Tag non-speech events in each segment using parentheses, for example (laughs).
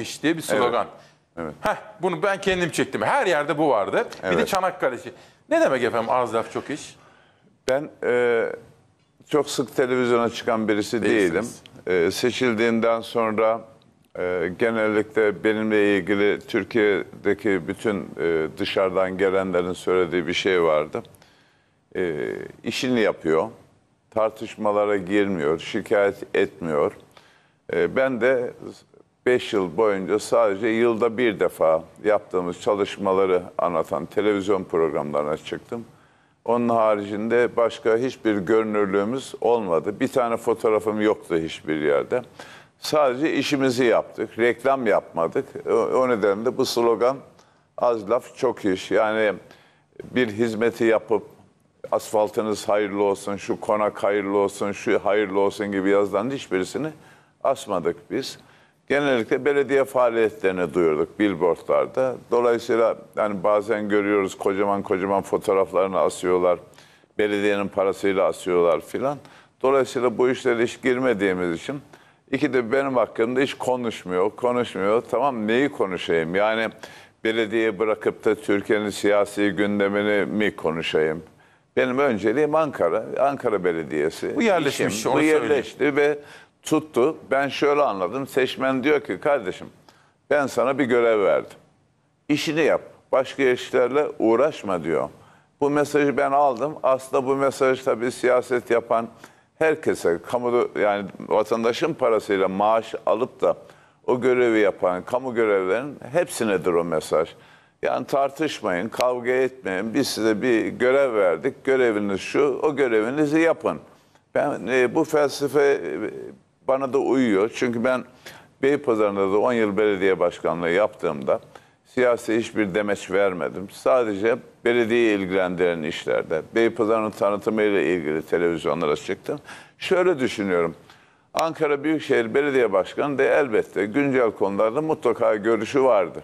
iş diye bir slogan. Evet. Heh, bunu ben kendim çektim. Her yerde bu vardı. Evet. Bir de Çanakkale şey. Ne demek efendim az laf çok iş? Ben e, çok sık televizyona çıkan birisi Değilsiniz. değilim. E, seçildiğinden sonra e, genellikle benimle ilgili Türkiye'deki bütün e, dışarıdan gelenlerin söylediği bir şey vardı. E, işini yapıyor, tartışmalara girmiyor, şikayet etmiyor. E, ben de 5 yıl boyunca sadece yılda bir defa yaptığımız çalışmaları anlatan televizyon programlarına çıktım. Onun haricinde başka hiçbir görünürlüğümüz olmadı. Bir tane fotoğrafım yoktu hiçbir yerde. Sadece işimizi yaptık, reklam yapmadık. O nedenle bu slogan az laf çok iş. Yani bir hizmeti yapıp asfaltınız hayırlı olsun, şu konak hayırlı olsun, şu hayırlı olsun gibi yazılan hiçbirisini asmadık biz genellikle belediye faaliyetlerini duyurduk billboardlarda. Dolayısıyla yani bazen görüyoruz kocaman kocaman fotoğraflarını asıyorlar. Belediyenin parasıyla asıyorlar filan. Dolayısıyla bu işlere hiç girmediğimiz için iki de benim hakkımda hiç konuşmuyor. Konuşmuyor. Tamam neyi konuşayım? Yani belediye bırakıp da Türkiye'nin siyasi gündemini mi konuşayım? Benim önceliğim Ankara, Ankara Belediyesi. Bu yerleşmiş, işim, Bu yerleşti söyleyeyim. ve tuttu. Ben şöyle anladım. Seçmen diyor ki kardeşim ben sana bir görev verdim. İşini yap. Başka işlerle uğraşma diyor. Bu mesajı ben aldım. Aslında bu mesaj tabii siyaset yapan herkese, kamu yani vatandaşın parasıyla maaş alıp da o görevi yapan, kamu görevlerinin hepsinedir o mesaj. Yani tartışmayın, kavga etmeyin. Biz size bir görev verdik. Göreviniz şu, o görevinizi yapın. Ben e, bu felsefe e, bana da uyuyor. Çünkü ben Beypazarı'nda da 10 yıl belediye başkanlığı yaptığımda siyasi hiçbir demeç vermedim. Sadece belediye ilgilendiren işlerde, Beypazarı'nın tanıtımıyla ilgili televizyonlara çıktım. Şöyle düşünüyorum. Ankara Büyükşehir Belediye Başkanı da elbette güncel konularda mutlaka görüşü vardır.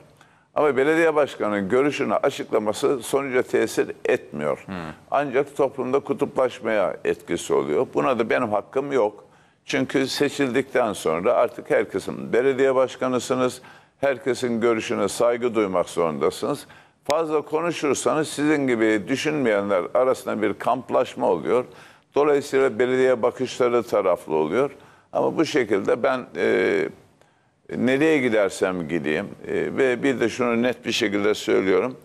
Ama belediye başkanının görüşünü açıklaması sonuca tesir etmiyor. Hmm. Ancak toplumda kutuplaşmaya etkisi oluyor. Buna da benim hakkım yok. Çünkü seçildikten sonra artık herkesin belediye başkanısınız, herkesin görüşüne saygı duymak zorundasınız. Fazla konuşursanız sizin gibi düşünmeyenler arasında bir kamplaşma oluyor. Dolayısıyla belediye bakışları taraflı oluyor. Ama bu şekilde ben e, nereye gidersem gideyim e, ve bir de şunu net bir şekilde söylüyorum.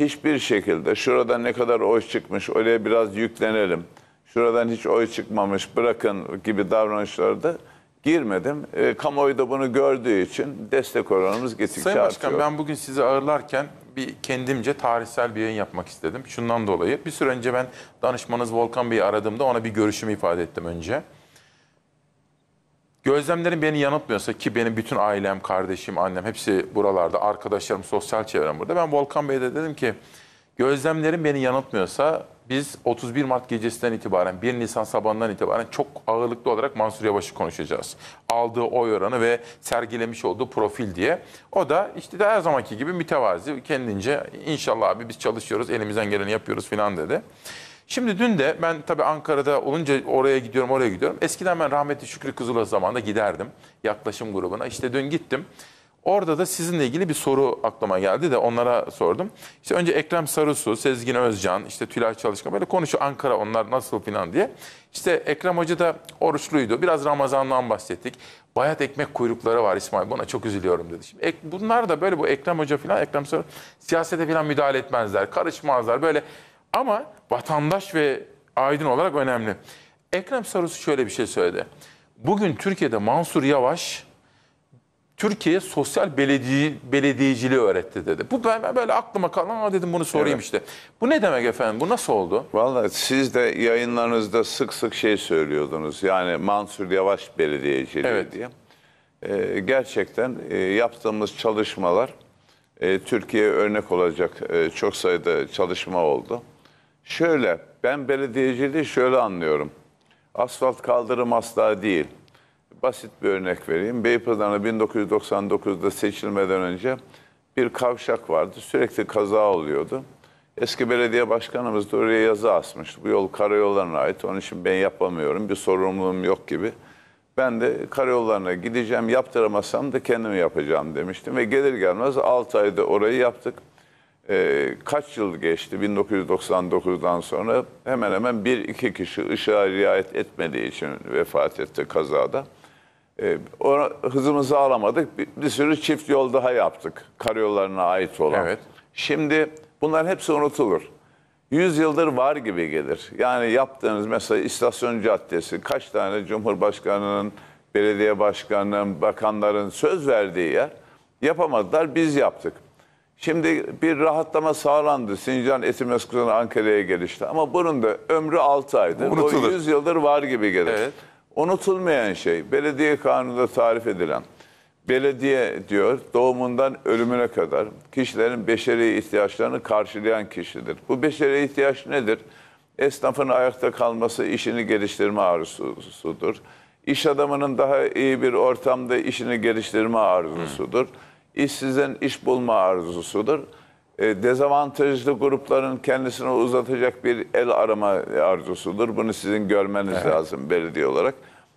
Hiçbir şekilde şurada ne kadar oy çıkmış oraya biraz yüklenelim şuradan hiç oy çıkmamış bırakın gibi davranışlarda girmedim. E, kamuoyu da bunu gördüğü için destek oranımız gittikçe Sayın Başkan ben bugün sizi ağırlarken bir kendimce tarihsel bir yayın yapmak istedim. Şundan dolayı bir süre önce ben danışmanız Volkan Bey'i aradığımda ona bir görüşümü ifade ettim önce. Gözlemlerim beni yanıltmıyorsa ki benim bütün ailem, kardeşim, annem hepsi buralarda, arkadaşlarım, sosyal çevrem burada. Ben Volkan Bey'e de dedim ki gözlemlerim beni yanıltmıyorsa biz 31 Mart gecesinden itibaren 1 Nisan sabahından itibaren çok ağırlıklı olarak Mansur Yavaş'ı konuşacağız. Aldığı oy oranı ve sergilemiş olduğu profil diye. O da işte de her zamanki gibi mütevazi kendince inşallah abi biz çalışıyoruz elimizden geleni yapıyoruz filan dedi. Şimdi dün de ben tabii Ankara'da olunca oraya gidiyorum oraya gidiyorum. Eskiden ben rahmetli Şükrü Kızılöz zamanında giderdim yaklaşım grubuna. İşte dün gittim. Orada da sizinle ilgili bir soru aklıma geldi de onlara sordum. İşte önce Ekrem Sarısu, Sezgin Özcan, işte Tülay Çalışkan böyle konuşuyor Ankara onlar nasıl filan diye. İşte Ekrem Hoca da oruçluydu. Biraz Ramazan'dan bahsettik. Bayat ekmek kuyrukları var İsmail buna çok üzülüyorum dedi. Şimdi bunlar da böyle bu Ekrem Hoca filan Ekrem Sarı siyasete filan müdahale etmezler, karışmazlar böyle. Ama vatandaş ve aydın olarak önemli. Ekrem Sarısu şöyle bir şey söyledi. Bugün Türkiye'de Mansur Yavaş Türkiye sosyal belediye, belediyeciliği öğretti dedi. Bu ben böyle aklıma kalan ama dedim bunu sorayım evet. işte. Bu ne demek efendim? Bu nasıl oldu? Valla siz de yayınlarınızda sık sık şey söylüyordunuz. Yani Mansur Yavaş belediyeciliği evet. diye. Ee, gerçekten e, yaptığımız çalışmalar e, Türkiye'ye örnek olacak e, çok sayıda çalışma oldu. Şöyle ben belediyeciliği şöyle anlıyorum. Asfalt kaldırım asla değil basit bir örnek vereyim. Beypazarı 1999'da seçilmeden önce bir kavşak vardı. Sürekli kaza oluyordu. Eski belediye başkanımız da oraya yazı asmıştı. Bu yol karayollarına ait. Onun için ben yapamıyorum. Bir sorumluluğum yok gibi. Ben de karayollarına gideceğim. Yaptıramasam da kendim yapacağım demiştim. Ve gelir gelmez 6 ayda orayı yaptık. Ee, kaç yıl geçti 1999'dan sonra hemen hemen bir iki kişi ışığa riayet etmediği için vefat etti kazada. E, hızımızı alamadık. Bir, bir sürü çift yol daha yaptık. Karayollarına ait olan. Evet. Şimdi bunlar hepsi unutulur. 100 yıldır var gibi gelir. Yani yaptığınız mesela istasyon caddesi kaç tane Cumhurbaşkanı'nın, belediye başkanının, bakanların söz verdiği yer yapamadılar biz yaptık. Şimdi bir rahatlama sağlandı. Sincan Etimesgut'un Ankara'ya gelişti. Ama bunun da ömrü 6 aydı. Unutulur. O 100 yıldır var gibi gelir. Evet. Unutulmayan şey belediye kanununda tarif edilen belediye diyor doğumundan ölümüne kadar kişilerin beşeri ihtiyaçlarını karşılayan kişidir. Bu beşeri ihtiyaç nedir? Esnafın ayakta kalması işini geliştirme arzusudur. İş adamının daha iyi bir ortamda işini geliştirme arzusudur. İşsizin iş bulma arzusudur. E, dezavantajlı grupların kendisine uzatacak bir el arama arzusudur. Bunu sizin görmeniz evet. lazım belediye olarak.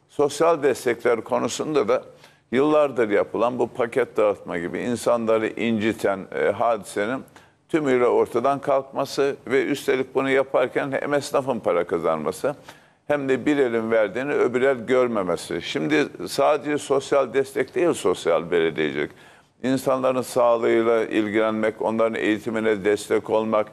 Sosyal destekler konusunda da yıllardır yapılan bu paket dağıtma gibi insanları inciten e, hadisenin tümüyle ortadan kalkması ve üstelik bunu yaparken hem esnafın para kazanması hem de bir elin verdiğini öbür el görmemesi. Şimdi sadece sosyal destek değil sosyal belediyecilik insanların sağlığıyla ilgilenmek, onların eğitimine destek olmak,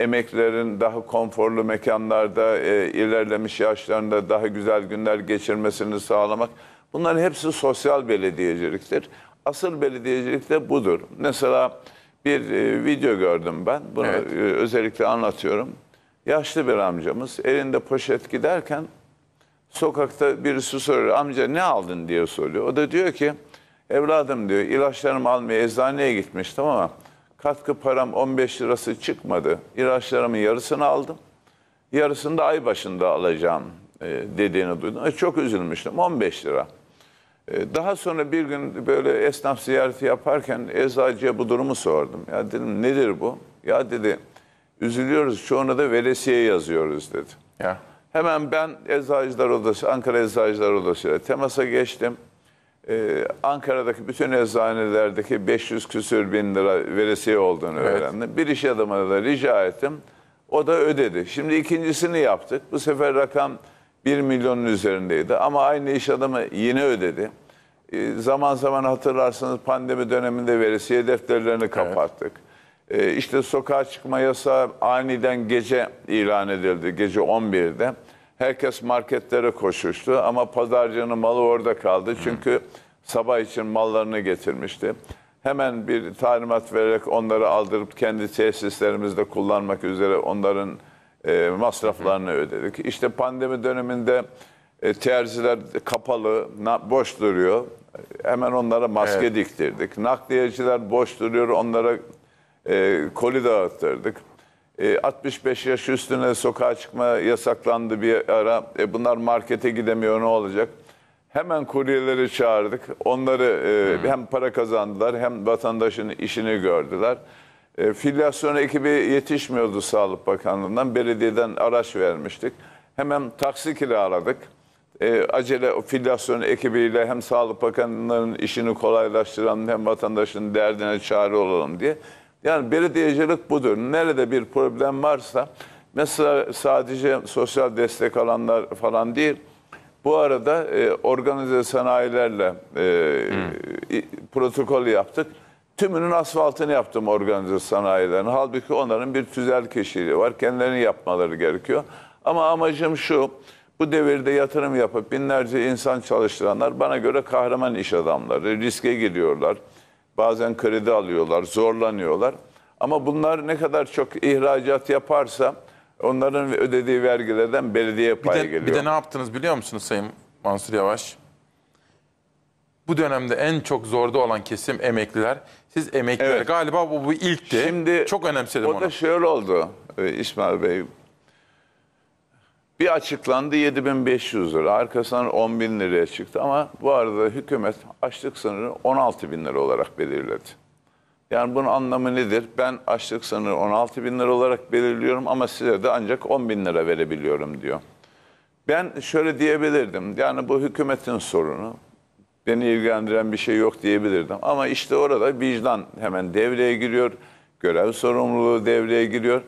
emeklerin daha konforlu mekanlarda, e, ilerlemiş yaşlarında daha güzel günler geçirmesini sağlamak. Bunların hepsi sosyal belediyeciliktir. Asıl belediyecilik de budur. Mesela bir e, video gördüm ben. Bunu evet. e, özellikle anlatıyorum. Yaşlı bir amcamız elinde poşet giderken sokakta birisi soruyor amca ne aldın diye soruyor. O da diyor ki Evladım diyor ilaçlarımı almaya eczaneye gitmiştim ama katkı param 15 lirası çıkmadı. İlaçlarımın yarısını aldım. Yarısını da ay başında alacağım e, dediğini duydum. E, çok üzülmüştüm 15 lira. E, daha sonra bir gün böyle esnaf ziyareti yaparken eczacıya bu durumu sordum. Ya dedim nedir bu? Ya dedi üzülüyoruz çoğuna da veresiye yazıyoruz dedi. Ya. Hemen ben Eczacılar Odası, Ankara Eczacılar Odası'yla temasa geçtim. Ee, Ankara'daki bütün eczanelerdeki 500 küsür bin lira veresiye olduğunu evet. öğrendim. Bir iş adamına da rica ettim. O da ödedi. Şimdi ikincisini yaptık. Bu sefer rakam 1 milyonun üzerindeydi. Ama aynı iş adamı yine ödedi. Ee, zaman zaman hatırlarsanız pandemi döneminde veresiye defterlerini kapattık. Evet. Ee, sokağa çıkma yasağı aniden gece ilan edildi. Gece 11'de. Herkes marketlere koşuştu ama pazarcının malı orada kaldı. Çünkü sabah için mallarını getirmişti. Hemen bir talimat vererek onları aldırıp kendi tesislerimizde kullanmak üzere onların e, masraflarını ödedik. İşte pandemi döneminde e, terziler kapalı, boş duruyor. Hemen onlara maske evet. diktirdik. Nakliyeciler boş duruyor, onlara e, koli dağıttırdık. 65 e, yaş üstüne sokağa çıkma yasaklandı bir ara. E, bunlar markete gidemiyor ne olacak? Hemen kuryeleri çağırdık. Onları e, hmm. hem para kazandılar hem vatandaşın işini gördüler. E, filyasyon ekibi yetişmiyordu Sağlık Bakanlığı'ndan. Belediyeden araç vermiştik. Hemen taksi kiraladık. E, acele filyasyon ekibiyle hem Sağlık Bakanlığı'nın işini kolaylaştıran hem vatandaşın derdine çare olalım diye yani belediyecilik budur. Nerede bir problem varsa mesela sadece sosyal destek alanlar falan değil. Bu arada e, organize sanayilerle e, e, protokol yaptık. Tümünün asfaltını yaptım organize sanayilerin. Halbuki onların bir tüzel kişiliği var. Kendilerini yapmaları gerekiyor. Ama amacım şu. Bu devirde yatırım yapıp binlerce insan çalıştıranlar bana göre kahraman iş adamları. Riske gidiyorlar. Bazen kredi alıyorlar, zorlanıyorlar. Ama bunlar ne kadar çok ihracat yaparsa onların ödediği vergilerden belediye payı bir de, geliyor. Bir de ne yaptınız biliyor musunuz Sayın Mansur Yavaş? Bu dönemde en çok zorda olan kesim emekliler. Siz emekliler evet. galiba bu, bu ilkti. Şimdi çok önemsedim onu. O da şöyle oldu e, İsmail Bey. Bir açıklandı 7500 lira. Arkasından 10 bin liraya çıktı. Ama bu arada hükümet açlık sınırı 16 bin lira olarak belirledi. Yani bunun anlamı nedir? Ben açlık sınırı 16 bin lira olarak belirliyorum ama size de ancak 10 bin lira verebiliyorum diyor. Ben şöyle diyebilirdim. Yani bu hükümetin sorunu. Beni ilgilendiren bir şey yok diyebilirdim. Ama işte orada vicdan hemen devreye giriyor. Görev sorumluluğu devreye giriyor.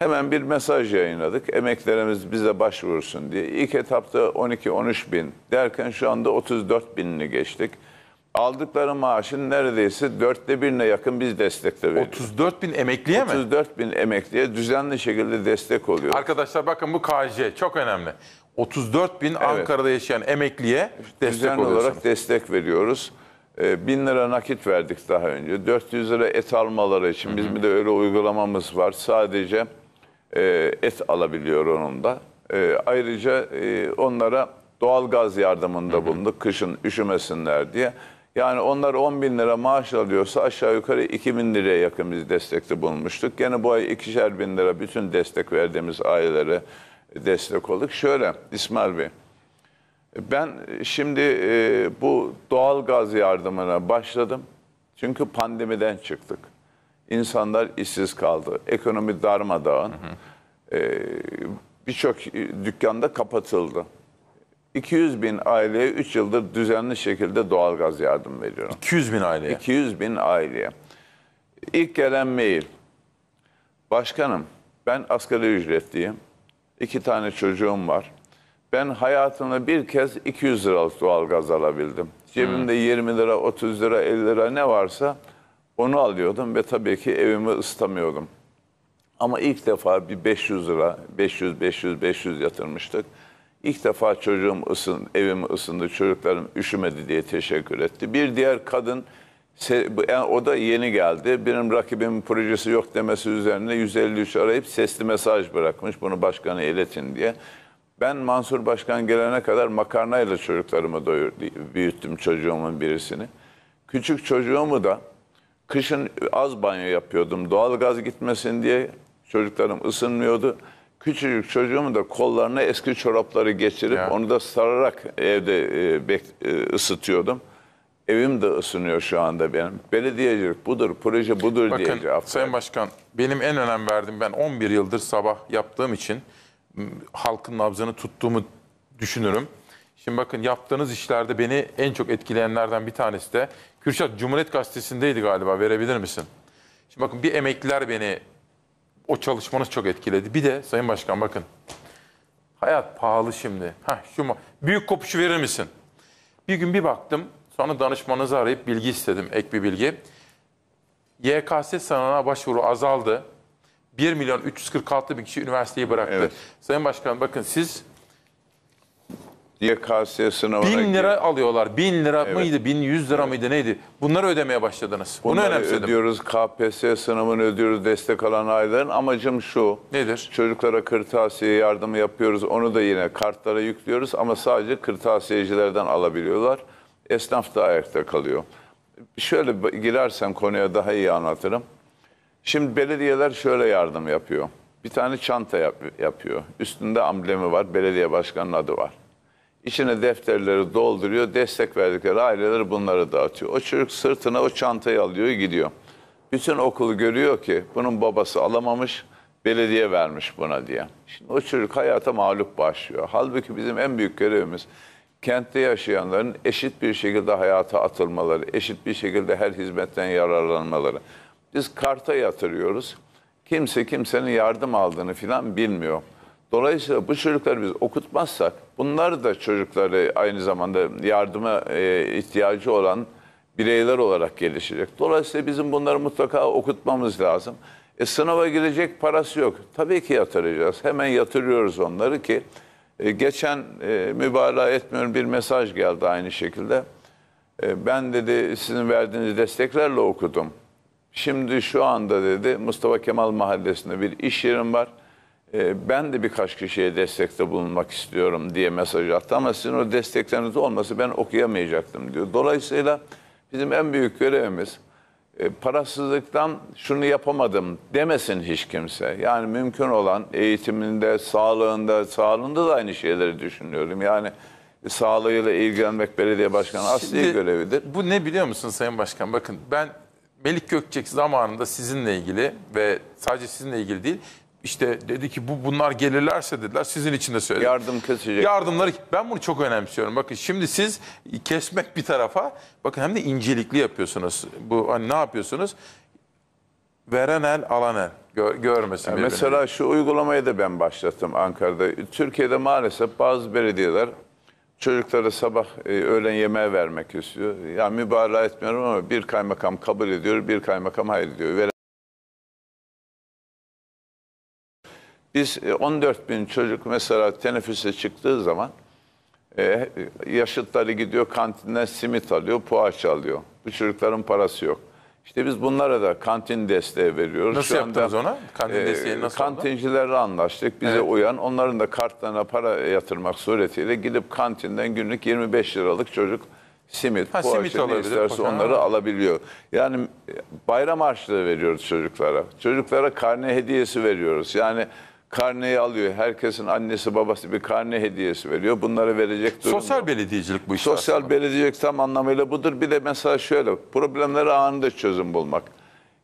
Hemen bir mesaj yayınladık. Emeklerimiz bize başvursun diye. İlk etapta 12-13 bin derken şu anda 34 binini geçtik. Aldıkları maaşın neredeyse dörtte birine yakın biz destekte veriyoruz. 34 bin emekliye 34 mi? 34 bin emekliye düzenli şekilde destek oluyor. Arkadaşlar bakın bu KJ çok önemli. 34 bin evet. Ankara'da yaşayan emekliye destek Düzenli olarak destek veriyoruz. Ee, bin lira nakit verdik daha önce. 400 lira et almaları için bizim de öyle uygulamamız var. Sadece e, et alabiliyor onun da. E, ayrıca e, onlara doğal gaz yardımında bulunduk kışın üşümesinler diye. Yani onlar 10 bin lira maaş alıyorsa aşağı yukarı 2 bin liraya yakın biz destekte bulunmuştuk. Gene bu ay ikişer bin lira bütün destek verdiğimiz ailelere destek olduk. Şöyle İsmail Bey, ben şimdi e, bu doğal gaz yardımına başladım. Çünkü pandemiden çıktık insanlar işsiz kaldı. Ekonomi darmadağın. Ee, Birçok dükkanda kapatıldı. 200 bin aileye 3 yıldır düzenli şekilde doğalgaz yardım veriyorum. 200 bin aileye? 200 bin aileye. İlk gelen mail. Başkanım ben asgari ücretliyim. İki tane çocuğum var. Ben hayatımda bir kez 200 liralık doğalgaz alabildim. Cebimde hmm. 20 lira, 30 lira, 50 lira ne varsa onu alıyordum ve tabii ki evimi ısıtamıyordum. Ama ilk defa bir 500 lira, 500, 500, 500 yatırmıştık. İlk defa çocuğum ısın, evim ısındı, çocuklarım üşümedi diye teşekkür etti. Bir diğer kadın, yani o da yeni geldi. Benim rakibim projesi yok demesi üzerine 153 arayıp sesli mesaj bırakmış. Bunu başkanı iletin diye. Ben Mansur Başkan gelene kadar makarnayla çocuklarımı doyur, büyüttüm çocuğumun birisini. Küçük çocuğumu da Kışın az banyo yapıyordum doğal gaz gitmesin diye. Çocuklarım ısınmıyordu. Küçücük çocuğumu da kollarına eski çorapları geçirip ya. onu da sararak evde e, bek, e, ısıtıyordum. Evim de ısınıyor şu anda benim. Belediyecilik budur, proje budur Bakın, diye cevap Sayın Başkan, benim en önem verdiğim ben 11 yıldır sabah yaptığım için halkın nabzını tuttuğumu düşünürüm. Şimdi bakın yaptığınız işlerde beni en çok etkileyenlerden bir tanesi de Kürşat Cumhuriyet Gazetesi'ndeydi galiba verebilir misin? Şimdi bakın bir emekliler beni o çalışmanız çok etkiledi. Bir de Sayın Başkan bakın hayat pahalı şimdi. Ha şu büyük kopuşu verir misin? Bir gün bir baktım sonra danışmanınızı arayıp bilgi istedim ek bir bilgi. YKS sınavına başvuru azaldı. 1 milyon 346 bin kişi üniversiteyi bıraktı. Evet. Sayın Başkan bakın siz YKS sınavına Bin lira gir- alıyorlar. Bin lira Evet. mıydı? Bin yüz lira mıydı? Neydi? Bunları ödemeye başladınız. Bunu önemsedim. ödüyoruz. KPSS sınavını ödüyoruz destek alan ailelerin. Amacım şu. Nedir? Çocuklara kırtasiye yardımı yapıyoruz. Onu da yine kartlara yüklüyoruz ama sadece kırtasiyecilerden alabiliyorlar. Esnaf da ayakta kalıyor. Şöyle girersem konuya daha iyi anlatırım. Şimdi belediyeler şöyle yardım yapıyor. Bir tane çanta yap- yapıyor. Üstünde amblemi var, belediye başkanının adı var. İçine defterleri dolduruyor, destek verdikleri aileleri bunları dağıtıyor. O çocuk sırtına o çantayı alıyor, gidiyor. Bütün okulu görüyor ki bunun babası alamamış, belediye vermiş buna diye. Şimdi o çocuk hayata mağlup başlıyor. Halbuki bizim en büyük görevimiz kentte yaşayanların eşit bir şekilde hayata atılmaları, eşit bir şekilde her hizmetten yararlanmaları. Biz karta yatırıyoruz. Kimse kimsenin yardım aldığını filan bilmiyor. Dolayısıyla bu çocukları biz okutmazsak bunlar da çocukları aynı zamanda yardıma e, ihtiyacı olan bireyler olarak gelişecek. Dolayısıyla bizim bunları mutlaka okutmamız lazım. E, sınava girecek parası yok. Tabii ki yatıracağız. Hemen yatırıyoruz onları ki e, geçen e, mübalağa etmiyorum bir mesaj geldi aynı şekilde. E, ben dedi sizin verdiğiniz desteklerle okudum. Şimdi şu anda dedi Mustafa Kemal Mahallesi'nde bir iş yerim var ee, ben de birkaç kişiye destekte bulunmak istiyorum diye mesaj attı ama sizin o destekleriniz olmasa ben okuyamayacaktım diyor. Dolayısıyla bizim en büyük görevimiz e, parasızlıktan şunu yapamadım demesin hiç kimse. Yani mümkün olan eğitiminde, sağlığında, sağlığında da aynı şeyleri düşünüyorum. Yani sağlığıyla ilgilenmek belediye başkanı asli Şimdi, görevidir. Bu ne biliyor musun Sayın Başkan? Bakın ben Melik Gökçek zamanında sizinle ilgili ve sadece sizinle ilgili değil işte dedi ki bu bunlar gelirlerse dediler sizin için de söyledim. Yardım kesecek. Yardımları ben bunu çok önemsiyorum. Bakın şimdi siz kesmek bir tarafa bakın hem de incelikli yapıyorsunuz. Bu hani ne yapıyorsunuz? Veren el alan el Gör, görmesin. Yani mesela şu uygulamayı da ben başlattım Ankara'da. Türkiye'de maalesef bazı belediyeler çocuklara sabah e, öğlen yemeği vermek istiyor. Ya yani mübalağa etmiyorum ama bir kaymakam kabul ediyor, bir kaymakam hayır diyor. Biz 14 e, bin çocuk mesela teneffüse çıktığı zaman e, yaşıtları gidiyor kantinden simit alıyor, poğaça alıyor. Bu çocukların parası yok. İşte biz bunlara da kantin desteği veriyoruz. Nasıl Şu yaptınız anda, ona? Kantin e, desteği nasıl Kantincilerle oldu? anlaştık. Bize evet. uyan onların da kartlarına para yatırmak suretiyle gidip kantinden günlük 25 liralık çocuk simit, ha, poğaça simit ne isterse poşan, onları alabiliyor. Yani e, bayram harçlığı veriyoruz çocuklara. Çocuklara karne hediyesi veriyoruz. Yani karneyi alıyor. Herkesin annesi babası bir karne hediyesi veriyor. Bunları verecek durum Sosyal belediyecilik bu işler. Sosyal aslında. belediyecilik tam anlamıyla budur. Bir de mesela şöyle problemleri anında çözüm bulmak.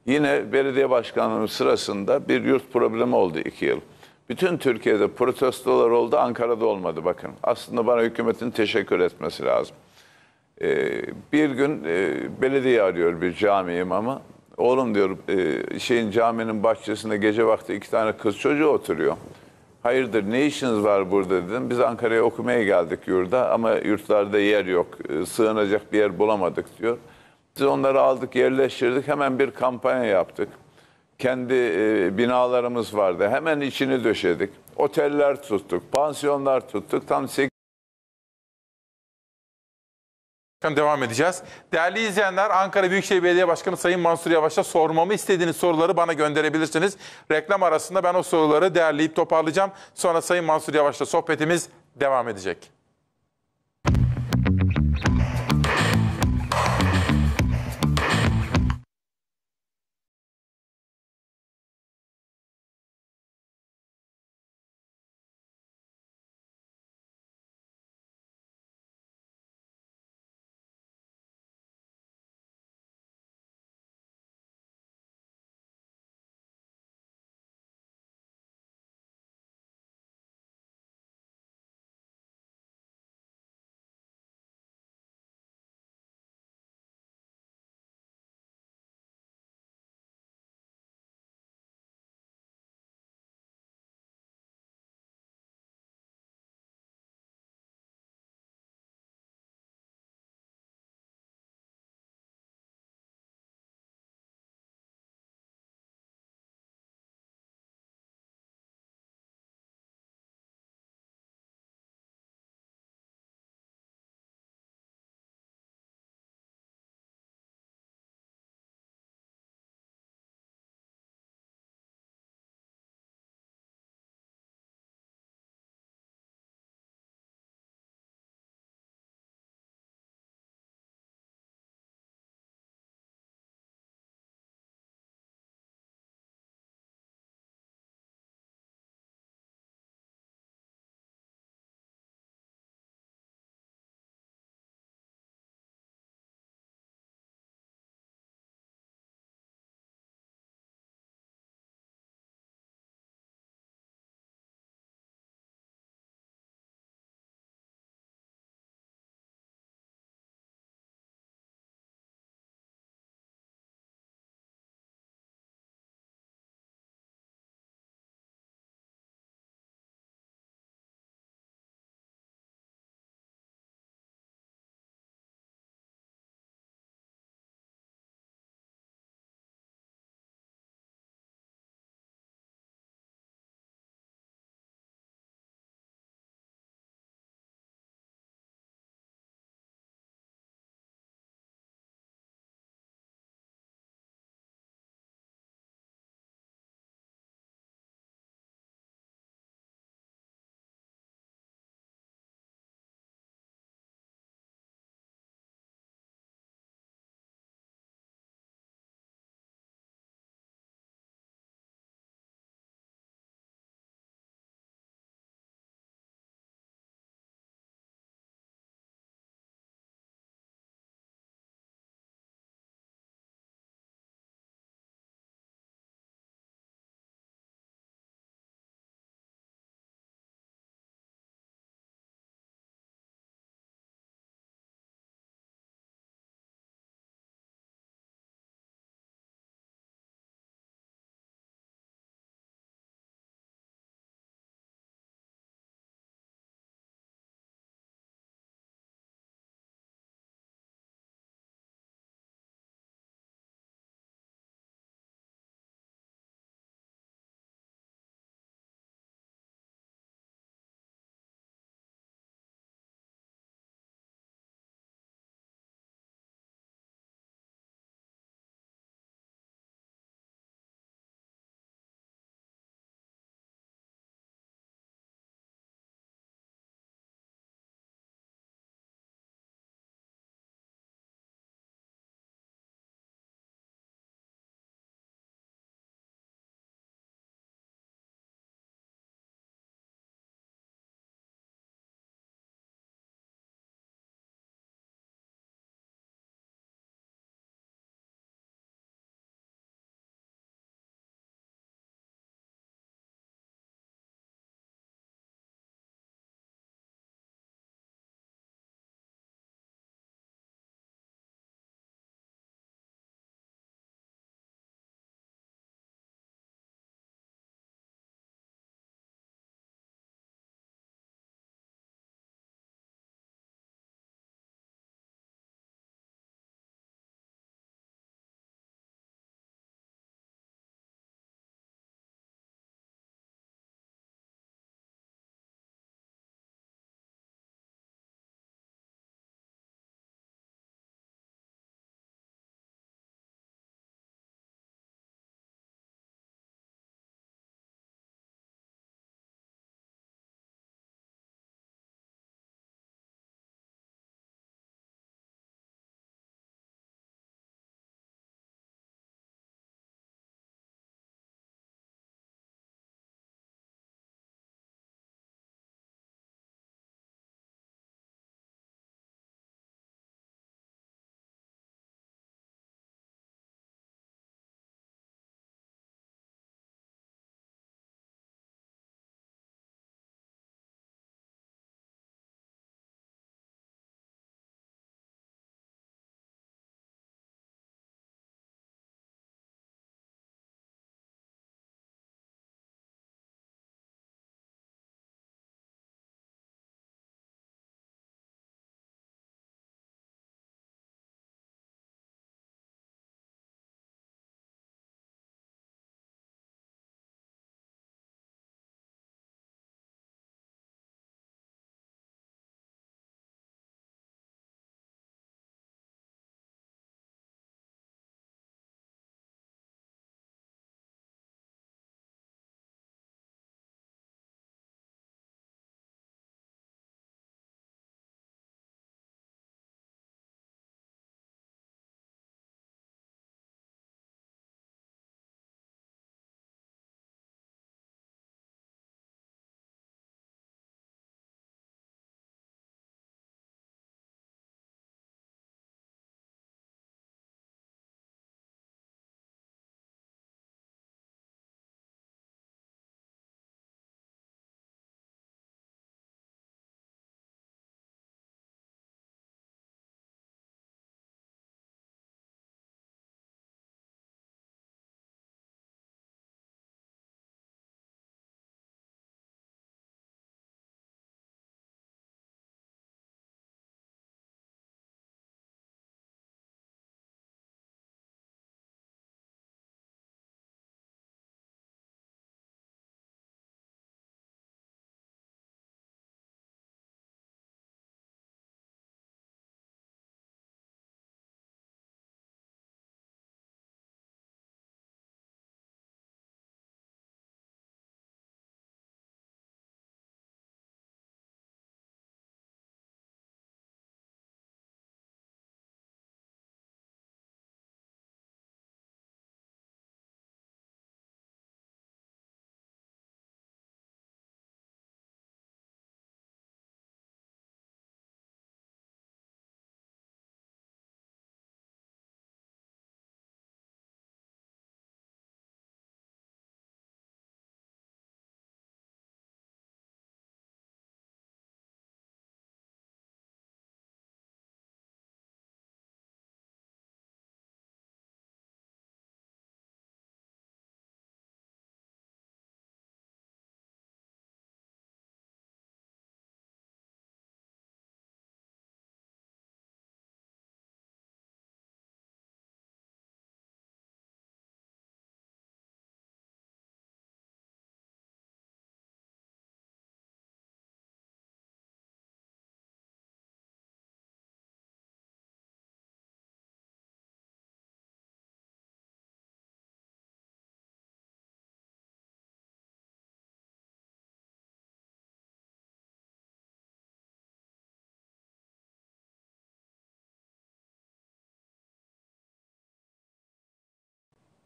Yine belediye başkanlığının sırasında bir yurt problemi oldu iki yıl. Bütün Türkiye'de protestolar oldu, Ankara'da olmadı bakın. Aslında bana hükümetin teşekkür etmesi lazım. Ee, bir gün e, belediye arıyor bir cami imamı. Oğlum diyorum e, şeyin caminin bahçesinde gece vakti iki tane kız çocuğu oturuyor. Hayırdır ne işiniz var burada dedim. Biz Ankara'ya okumaya geldik yurda ama yurtlarda yer yok. E, sığınacak bir yer bulamadık diyor. Biz onları aldık yerleştirdik hemen bir kampanya yaptık. Kendi e, binalarımız vardı hemen içini döşedik. Oteller tuttuk, pansiyonlar tuttuk. Tam 8 devam edeceğiz. Değerli izleyenler, Ankara Büyükşehir Belediye Başkanı Sayın Mansur Yavaş'a sormamı istediğiniz soruları bana gönderebilirsiniz. Reklam arasında ben o soruları değerleyip toparlayacağım. Sonra Sayın Mansur Yavaş'la sohbetimiz devam edecek.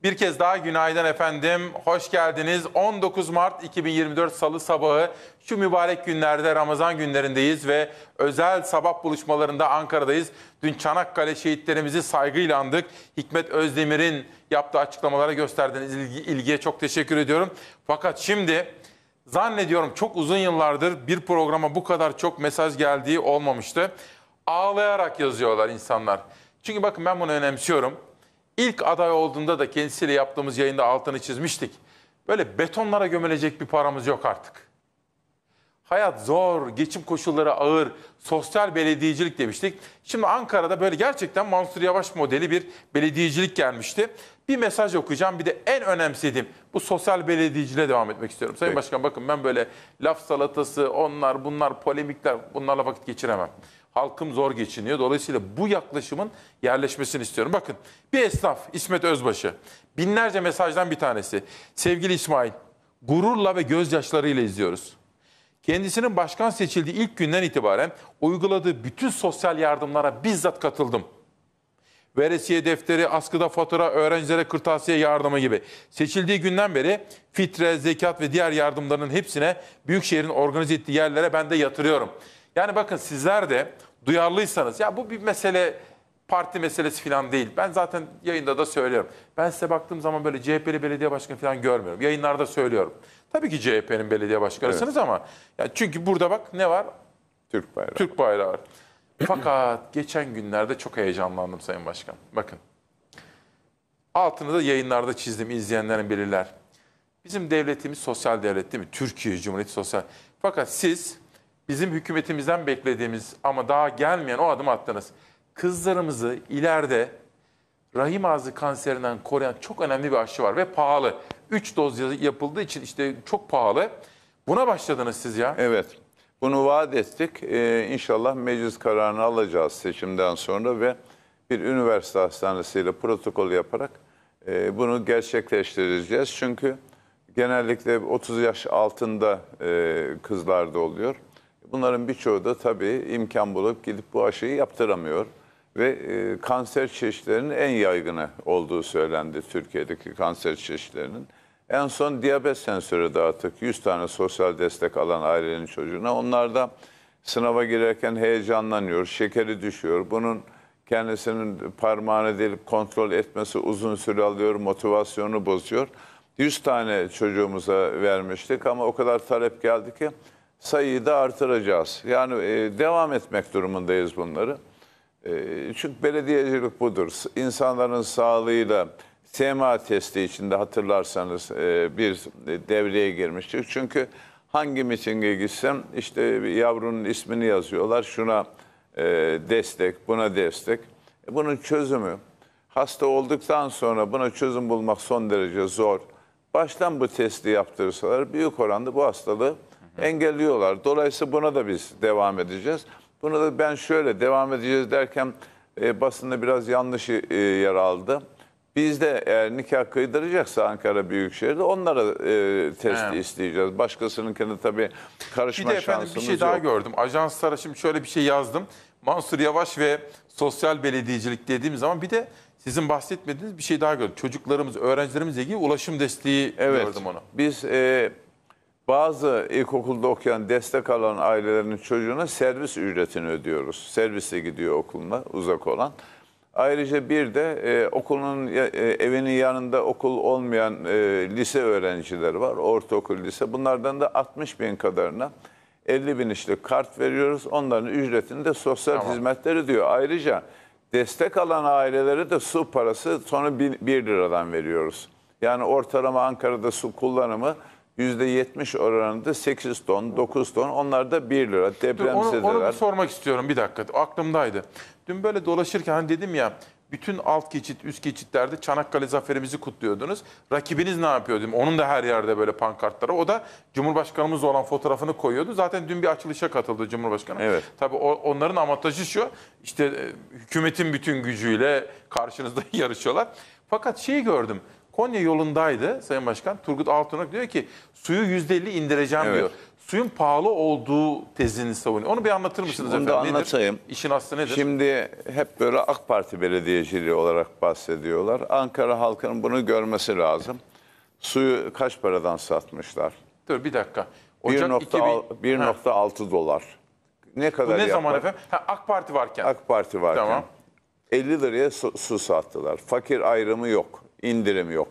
Bir kez daha günaydın efendim. Hoş geldiniz. 19 Mart 2024 Salı sabahı şu mübarek günlerde Ramazan günlerindeyiz ve özel sabah buluşmalarında Ankara'dayız. Dün Çanakkale şehitlerimizi saygıyla andık. Hikmet Özdemir'in yaptığı açıklamalara gösterdiğiniz ilgi, ilgiye çok teşekkür ediyorum. Fakat şimdi zannediyorum çok uzun yıllardır bir programa bu kadar çok mesaj geldiği olmamıştı. Ağlayarak yazıyorlar insanlar. Çünkü bakın ben bunu önemsiyorum İlk aday olduğunda da kendisiyle yaptığımız yayında altını çizmiştik. Böyle betonlara gömülecek bir paramız yok artık. Hayat zor, geçim koşulları ağır, sosyal belediyecilik demiştik. Şimdi Ankara'da böyle gerçekten Mansur Yavaş modeli bir belediyecilik gelmişti. Bir mesaj okuyacağım. Bir de en önemsediğim bu sosyal belediyeciliğe devam etmek istiyorum. Sayın Peki. Başkan bakın ben böyle laf salatası, onlar bunlar, polemikler bunlarla vakit geçiremem halkım zor geçiniyor. Dolayısıyla bu yaklaşımın yerleşmesini istiyorum. Bakın bir esnaf İsmet Özbaşı binlerce mesajdan bir tanesi. Sevgili İsmail gururla ve gözyaşlarıyla izliyoruz. Kendisinin başkan seçildiği ilk günden itibaren uyguladığı bütün sosyal yardımlara bizzat katıldım. Veresiye defteri, askıda fatura, öğrencilere kırtasiye yardımı gibi. Seçildiği günden beri fitre, zekat ve diğer yardımların hepsine Büyükşehir'in organize ettiği yerlere ben de yatırıyorum.'' Yani bakın sizler de duyarlıysanız ya bu bir mesele parti meselesi falan değil. Ben zaten yayında da söylüyorum. Ben size baktığım zaman böyle CHP'li belediye başkanı falan görmüyorum. Yayınlarda söylüyorum. Tabii ki CHP'nin belediye başkanısınız evet. ama ya çünkü burada bak ne var? Türk bayrağı. Türk bayrağı var. (clears throat) Fakat geçen günlerde çok heyecanlandım Sayın Başkan. Bakın. Altını da yayınlarda çizdim izleyenlerin bilirler. Bizim devletimiz sosyal devlet değil mi? Türkiye Cumhuriyeti sosyal. Fakat siz bizim hükümetimizden beklediğimiz ama daha gelmeyen o adım attınız. Kızlarımızı ileride rahim ağzı kanserinden koruyan çok önemli bir aşı var ve pahalı. 3 doz yapıldığı için işte çok pahalı. Buna başladınız siz ya. Evet. Bunu vaat ettik. Ee, inşallah meclis kararını alacağız seçimden sonra ve bir üniversite hastanesiyle protokol yaparak e, bunu gerçekleştireceğiz. Çünkü genellikle 30 yaş altında e, kızlarda oluyor. Bunların birçoğu da tabii imkan bulup gidip bu aşıyı yaptıramıyor. Ve e, kanser çeşitlerinin en yaygını olduğu söylendi Türkiye'deki kanser çeşitlerinin. En son diyabet sensörü dağıttık. 100 tane sosyal destek alan ailenin çocuğuna. Onlar da sınava girerken heyecanlanıyor, şekeri düşüyor. Bunun kendisinin parmağını delip kontrol etmesi uzun süre alıyor, motivasyonu bozuyor. 100 tane çocuğumuza vermiştik ama o kadar talep geldi ki sayıyı da artıracağız. Yani e, devam etmek durumundayız bunları. E, çünkü belediyecilik budur. İnsanların sağlığıyla SMA testi içinde hatırlarsanız e, bir e, devreye girmiştik. Çünkü hangi mitinge gitsem işte yavrunun ismini yazıyorlar. Şuna e, destek, buna destek. E, bunun çözümü hasta olduktan sonra buna çözüm bulmak son derece zor. Baştan bu testi yaptırsalar büyük oranda bu hastalığı engelliyorlar. Dolayısıyla buna da biz devam edeceğiz. Buna da ben şöyle devam edeceğiz derken e, basında biraz yanlış e, yer aldı. Biz de eğer nikah kıydıracaksa Ankara Büyükşehir'de onlara e, testi He. isteyeceğiz. Başkasınınkini tabii Bir de efendim bir şey daha gördüm. Ajanslara şimdi şöyle bir şey yazdım. Mansur Yavaş ve sosyal belediyecilik dediğim zaman bir de sizin bahsetmediğiniz bir şey daha gördüm. Çocuklarımız, öğrencilerimizle ilgili ulaşım desteği Evet. gördüm onu. Biz e, bazı ilkokulda okuyan destek alan ailelerin çocuğuna servis ücretini ödüyoruz. servise gidiyor okuluna uzak olan. Ayrıca bir de e, okulun e, evinin yanında okul olmayan e, lise öğrencileri var. Ortaokul, lise. Bunlardan da 60 bin kadarına 50 bin işte kart veriyoruz. Onların ücretini de sosyal tamam. hizmetleri diyor. Ayrıca destek alan ailelere de su parası sonra 1 liradan veriyoruz. Yani ortalama Ankara'da su kullanımı %70 oranında 8 ton, 9 ton. Onlar da 1 lira depremzedeler. Onu, onu bir sormak istiyorum bir dakika. Aklımdaydı. Dün böyle dolaşırken hani dedim ya bütün alt geçit, üst geçitlerde Çanakkale zaferimizi kutluyordunuz. Rakibiniz ne yapıyordu? Onun da her yerde böyle pankartları. O da Cumhurbaşkanımız olan fotoğrafını koyuyordu. Zaten dün bir açılışa katıldı Cumhurbaşkanı. Evet. Tabii onların avantajı şu. işte e, hükümetin bütün gücüyle karşınızda (laughs) yarışıyorlar. Fakat şeyi gördüm. Konya yolundaydı Sayın Başkan. Turgut Altunak diyor ki suyu %50 indireceğim evet. diyor. Suyun pahalı olduğu tezini savunuyor. Onu bir anlatır mısınız Şimdi efendim? Onu da anlatayım. Nedir? İşin aslı nedir? Şimdi hep böyle AK Parti belediyeciliği olarak bahsediyorlar. Ankara halkının bunu görmesi lazım. Suyu kaç paradan satmışlar? Dur bir dakika. 1.6 dolar. Ne kadar Bu ne yapar? zaman efendim? Ha, AK Parti varken. AK Parti varken. Tamam. 50 liraya su, su sattılar. Fakir ayrımı yok indirim yok.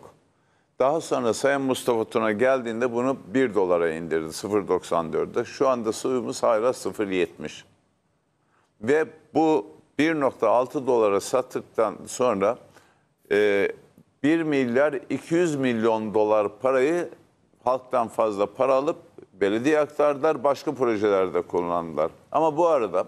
Daha sonra Sayın Mustafa Tuna geldiğinde bunu 1 dolara indirdi 0.94'de. Şu anda suyumuz hala 0.70. Ve bu 1.6 dolara sattıktan sonra e, 1 milyar 200 milyon dolar parayı halktan fazla para alıp belediye aktardılar, başka projelerde kullandılar. Ama bu arada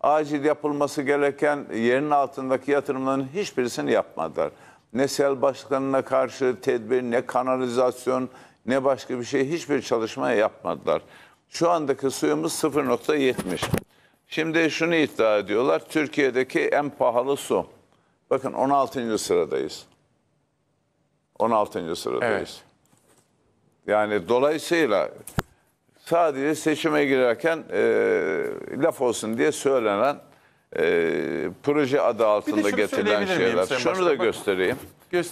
acil yapılması gereken yerin altındaki yatırımların hiçbirisini yapmadılar ne sel başkanına karşı tedbir, ne kanalizasyon, ne başka bir şey hiçbir çalışma yapmadılar. Şu andaki suyumuz 0.70. Şimdi şunu iddia ediyorlar. Türkiye'deki en pahalı su. Bakın 16. sıradayız. 16. sıradayız. Evet. Yani dolayısıyla sadece seçime girerken e, laf olsun diye söylenen e, proje adı altında getirilen şeyler. Sayın Şunu da Başkan? göstereyim.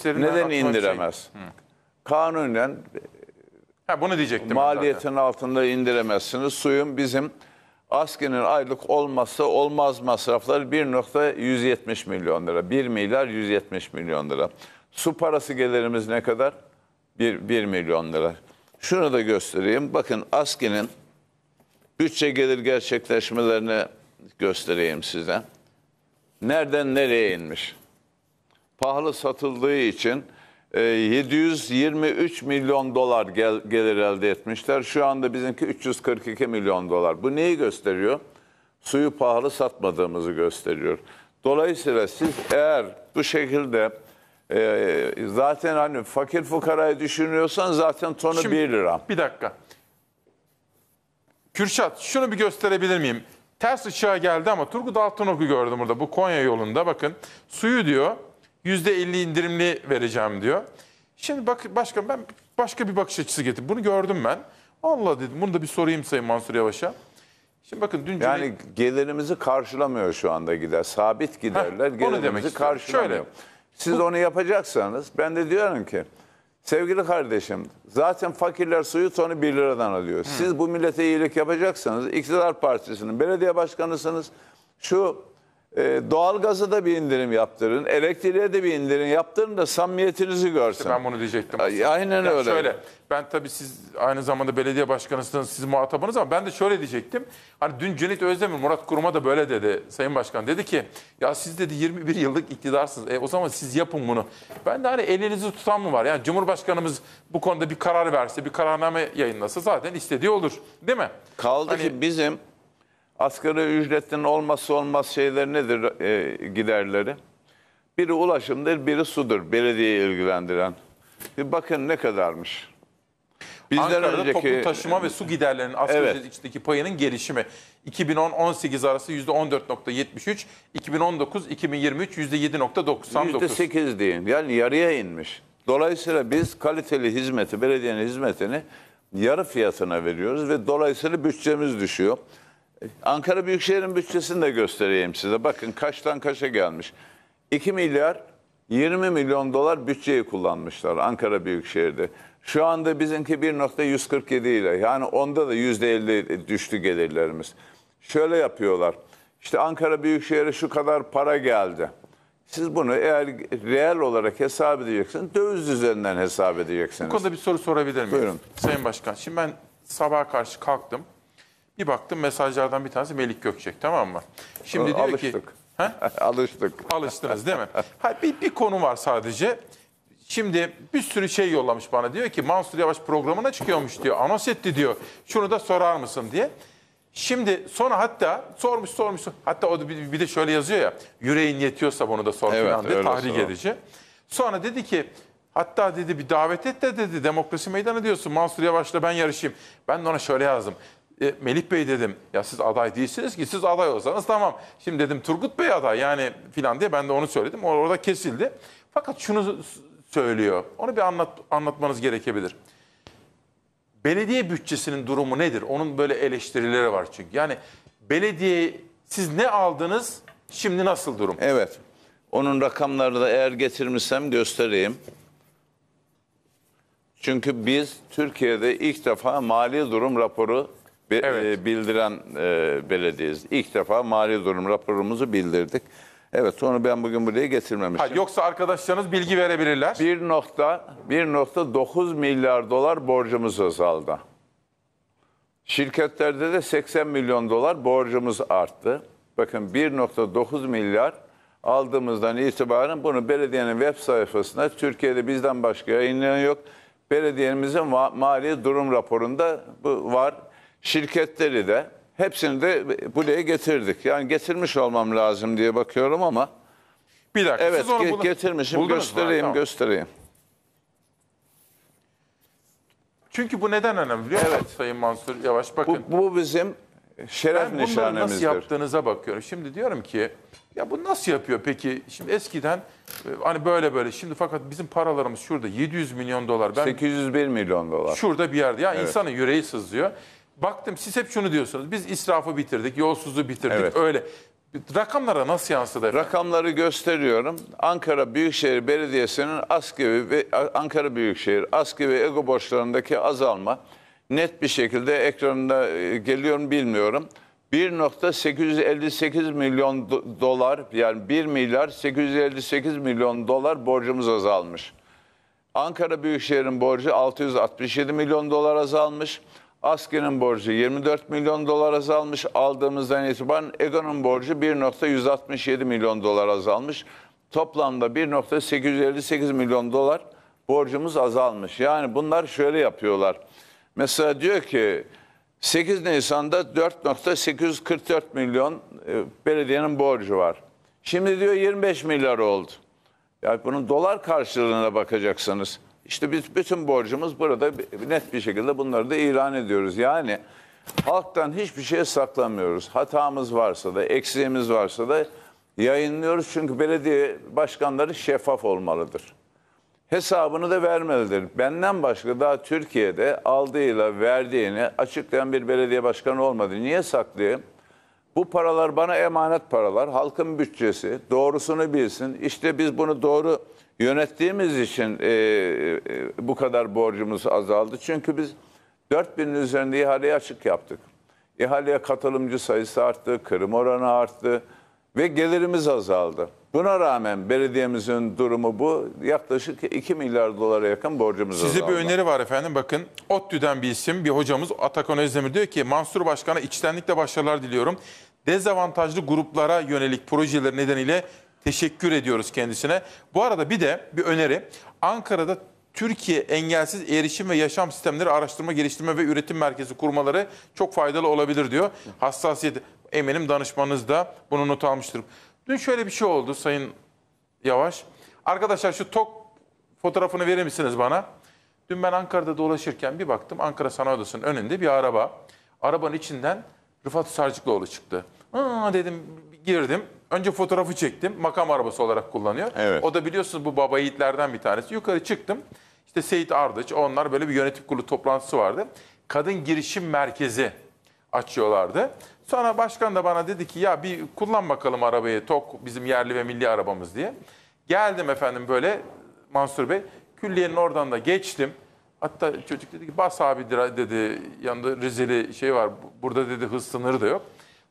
Neden aklıma şey- indiremez? Kanunen Ha, bunu diyecektim. ben zaten. maliyetin altında indiremezsiniz. Suyun bizim ASKİ'nin aylık olması olmaz masrafları 1.170 milyon lira. 1 milyar 170 milyon lira. Su parası gelirimiz ne kadar? 1, 1 milyon lira. Şunu da göstereyim. Bakın askinin bütçe gelir gerçekleşmelerini göstereyim size. Nereden nereye inmiş? Pahalı satıldığı için 723 e, milyon dolar gel, gelir elde etmişler. Şu anda bizimki 342 milyon dolar. Bu neyi gösteriyor? Suyu pahalı satmadığımızı gösteriyor. Dolayısıyla siz eğer bu şekilde e, zaten hani fakir fukarayı düşünüyorsan zaten tonu Şimdi, 1 lira. Bir dakika. Kürşat şunu bir gösterebilir miyim? Ters ışığa geldi ama Turgut Altınok'u gördüm burada. Bu Konya yolunda bakın. Suyu diyor %50 indirimli vereceğim diyor. Şimdi bak başkan ben başka bir bakış açısı getirdim. Bunu gördüm ben. Allah dedim bunu da bir sorayım Sayın Mansur Yavaş'a. Şimdi bakın dün Yani cümle... gelirimizi karşılamıyor şu anda gider. Sabit giderler Heh, gelirimizi karşılamıyor. Şöyle, Siz bu... onu yapacaksanız ben de diyorum ki Sevgili kardeşim, zaten fakirler suyu tonu 1 liradan alıyor. Siz bu millete iyilik yapacaksanız, İktidar Partisi'nin belediye başkanısınız. Şu ee, doğalgaza da bir indirim yaptırın. Elektriğe de bir indirim yaptırın da samimiyetinizi görsün. İşte ben bunu diyecektim. aynen yani öyle. Şöyle ben tabii siz aynı zamanda belediye başkanısınız siz muhatabınız ama ben de şöyle diyecektim. Hani dün Cüneyt Özdemir Murat Kurum'a da böyle dedi Sayın Başkan. Dedi ki ya siz dedi 21 yıllık iktidarsınız. E, o zaman siz yapın bunu. Ben de hani elinizi tutan mı var? Yani Cumhurbaşkanımız bu konuda bir karar verse bir kararname yayınlasa zaten istediği olur. Değil mi? Kaldı hani, ki bizim Asgari ücretin olması olmaz şeyler nedir e, giderleri? Biri ulaşımdır, biri sudur. Belediye ilgilendiren. Bir bakın ne kadarmış. Bizden Ankara'da önceki... toplu taşıma ve su giderlerinin asgari evet. ücret içindeki payının gelişimi. 2010-18 arası %14.73, 2019-2023 %7.99. %8 deyin. Yani yarıya inmiş. Dolayısıyla biz kaliteli hizmeti, belediyenin hizmetini yarı fiyatına veriyoruz ve dolayısıyla bütçemiz düşüyor. Ankara Büyükşehir'in bütçesini de göstereyim size. Bakın kaçtan kaça gelmiş. 2 milyar 20 milyon dolar bütçeyi kullanmışlar Ankara Büyükşehir'de. Şu anda bizimki 1.147 ile yani onda da %50 düştü gelirlerimiz. Şöyle yapıyorlar. İşte Ankara Büyükşehir'e şu kadar para geldi. Siz bunu eğer reel olarak hesap edeceksiniz, döviz üzerinden hesap edeceksiniz. Bu konuda bir soru sorabilir miyim? Buyurun. Sayın Başkan, şimdi ben sabah karşı kalktım. Bir baktım mesajlardan bir tanesi Melik Gökçek tamam mı? Şimdi diyor Alıştık. ki... Ha? (laughs) Alıştık. Alıştınız değil mi? Ha, bir, bir konu var sadece. Şimdi bir sürü şey yollamış bana. Diyor ki Mansur Yavaş programına çıkıyormuş diyor. Anons etti diyor. Şunu da sorar mısın diye. Şimdi sonra hatta sormuş sormuş. Hatta o bir, bir de şöyle yazıyor ya. Yüreğin yetiyorsa bunu da sor evet, falan diye tahrik sonra. edici. Sonra dedi ki Hatta dedi bir davet et de dedi demokrasi meydanı diyorsun Mansur Yavaş'la ben yarışayım. Ben de ona şöyle yazdım. E, Melih Bey dedim ya siz aday değilsiniz ki siz aday olsanız tamam. Şimdi dedim Turgut Bey aday yani filan diye ben de onu söyledim. O Orada kesildi. Fakat şunu söylüyor. Onu bir anlat, anlatmanız gerekebilir. Belediye bütçesinin durumu nedir? Onun böyle eleştirileri var çünkü. Yani belediye siz ne aldınız? Şimdi nasıl durum? Evet. Onun rakamları da eğer getirmişsem göstereyim. Çünkü biz Türkiye'de ilk defa mali durum raporu be, e, evet. e, bildiren e, belediyeyiz. İlk defa mali durum raporumuzu bildirdik. Evet onu ben bugün buraya getirmemişim. Ha, yoksa arkadaşlarınız bilgi verebilirler. 1.9 milyar dolar borcumuz azaldı. Şirketlerde de 80 milyon dolar borcumuz arttı. Bakın 1.9 milyar aldığımızdan itibaren bunu belediyenin web sayfasına Türkiye'de bizden başka yayınlayan yok. Belediyemizin mali durum raporunda bu var şirketleri de hepsini de buraya getirdik. Yani getirmiş olmam lazım diye bakıyorum ama Bir dakika evet siz onu ge- getirmişim buldunuz mu? göstereyim Tamam. göstereyim. Çünkü bu neden önemli biliyor musunuz Sayın Mansur Yavaş? Bakın bu bizim şeref ben bunları nasıl yaptığınıza bakıyorum. Şimdi diyorum ki ya bu nasıl yapıyor peki? Şimdi eskiden e, hani böyle böyle şimdi fakat bizim paralarımız şurada 700 milyon dolar. Ben 801 milyon dolar. şurada bir yerde. Ya insanın yüreği sızlıyor baktım siz hep şunu diyorsunuz. Biz israfı bitirdik, yolsuzluğu bitirdik. Evet. Öyle. Rakamlara nasıl yansıdı? Rakamları gösteriyorum. Ankara Büyükşehir Belediyesi'nin asgari ve Ankara Büyükşehir asgari ve ego borçlarındaki azalma net bir şekilde ekranında e, geliyorum bilmiyorum. 1.858 milyon dolar yani 1 milyar 858 milyon dolar borcumuz azalmış. Ankara Büyükşehir'in borcu 667 milyon dolar azalmış. Askerin borcu 24 milyon dolar azalmış. Aldığımızdan itibaren Egon'un borcu 1.167 milyon dolar azalmış. Toplamda 1.858 milyon dolar borcumuz azalmış. Yani bunlar şöyle yapıyorlar. Mesela diyor ki 8 Nisan'da 4.844 milyon e, belediyenin borcu var. Şimdi diyor 25 milyar oldu. Ya yani bunun dolar karşılığına bakacaksınız. İşte biz bütün borcumuz burada net bir şekilde bunları da ilan ediyoruz. Yani halktan hiçbir şey saklamıyoruz. Hatamız varsa da, eksiğimiz varsa da yayınlıyoruz. Çünkü belediye başkanları şeffaf olmalıdır. Hesabını da vermelidir. Benden başka daha Türkiye'de aldığıyla verdiğini açıklayan bir belediye başkanı olmadı. Niye saklayayım? Bu paralar bana emanet paralar, halkın bütçesi. Doğrusunu bilsin. İşte biz bunu doğru Yönettiğimiz için e, e, bu kadar borcumuz azaldı. Çünkü biz 4000'in üzerinde ihaleye açık yaptık. İhaleye katılımcı sayısı arttı, kırım oranı arttı ve gelirimiz azaldı. Buna rağmen belediyemizin durumu bu. Yaklaşık 2 milyar dolara yakın borcumuz Size azaldı. bir öneri var efendim. Bakın ODTÜ'den bir isim, bir hocamız Atakan Özdemir diyor ki Mansur Başkan'a içtenlikle başarılar diliyorum. Dezavantajlı gruplara yönelik projeler nedeniyle Teşekkür ediyoruz kendisine. Bu arada bir de bir öneri. Ankara'da Türkiye Engelsiz Erişim ve Yaşam Sistemleri Araştırma, Geliştirme ve Üretim Merkezi kurmaları çok faydalı olabilir diyor. Hassasiyet eminim danışmanınız da bunu not almıştır. Dün şöyle bir şey oldu Sayın Yavaş. Arkadaşlar şu tok fotoğrafını verir misiniz bana? Dün ben Ankara'da dolaşırken bir baktım Ankara Sanayi Odası'nın önünde bir araba. Arabanın içinden Rıfat Sarcıklıoğlu çıktı. Aa dedim girdim Önce fotoğrafı çektim. Makam arabası olarak kullanıyor. Evet. O da biliyorsunuz bu baba yiğitlerden bir tanesi. Yukarı çıktım. İşte Seyit Ardıç onlar böyle bir yönetim kurulu toplantısı vardı. Kadın girişim merkezi açıyorlardı. Sonra başkan da bana dedi ki ya bir kullan bakalım arabayı TOK bizim yerli ve milli arabamız diye. Geldim efendim böyle Mansur Bey. Külliyenin oradan da geçtim. Hatta çocuk dedi ki bas abi dedi yanında Rizeli şey var burada dedi hız sınırı da yok.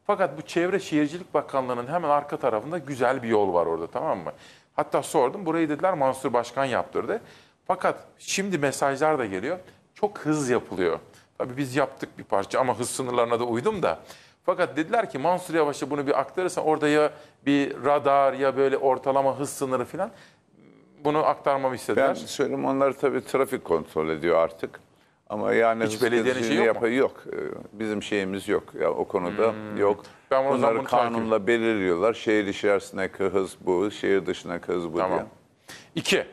Fakat bu Çevre Şehircilik Bakanlığı'nın hemen arka tarafında güzel bir yol var orada tamam mı? Hatta sordum burayı dediler Mansur Başkan yaptırdı. Fakat şimdi mesajlar da geliyor. Çok hız yapılıyor. Tabii biz yaptık bir parça ama hız sınırlarına da uydum da. Fakat dediler ki Mansur Yavaş'a bunu bir aktarırsan orada ya bir radar ya böyle ortalama hız sınırı falan bunu aktarmamı istediler. Ben söyleyeyim onları tabii trafik kontrol ediyor artık. Ama yani Hiç belediyenin şeyi yok mu? yok. Ee, bizim şeyimiz yok. Ya o konuda hmm. yok. Ben bunu- Bunları bunu takip- kanunla belirliyorlar. Şehir içerisinde hız bu, şehir dışına hız bu Tamam. diye. İki,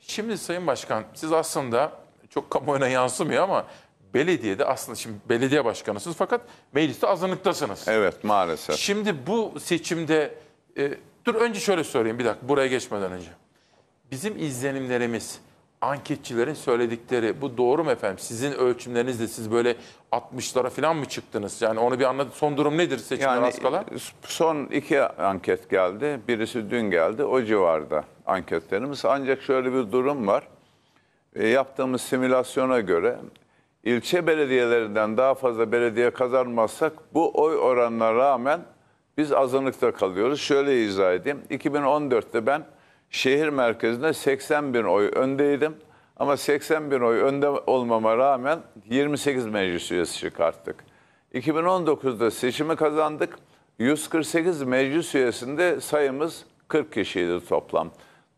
şimdi Sayın Başkan siz aslında çok kamuoyuna yansımıyor ama belediyede aslında şimdi belediye başkanısınız fakat mecliste azınlıktasınız. Evet maalesef. Şimdi bu seçimde e, dur önce şöyle söyleyeyim bir dakika buraya geçmeden önce. Bizim izlenimlerimiz anketçilerin söyledikleri bu doğru mu efendim? Sizin ölçümlerinizde siz böyle 60'lara falan mı çıktınız? Yani onu bir anlat. Son durum nedir seçimler yani, az kala? Son iki anket geldi. Birisi dün geldi. O civarda anketlerimiz. Ancak şöyle bir durum var. E, yaptığımız simülasyona göre ilçe belediyelerinden daha fazla belediye kazanmazsak bu oy oranına rağmen biz azınlıkta kalıyoruz. Şöyle izah edeyim. 2014'te ben şehir merkezinde 80 bin oy öndeydim. Ama 80 bin oy önde olmama rağmen 28 meclis üyesi çıkarttık. 2019'da seçimi kazandık. 148 meclis üyesinde sayımız 40 kişiydi toplam.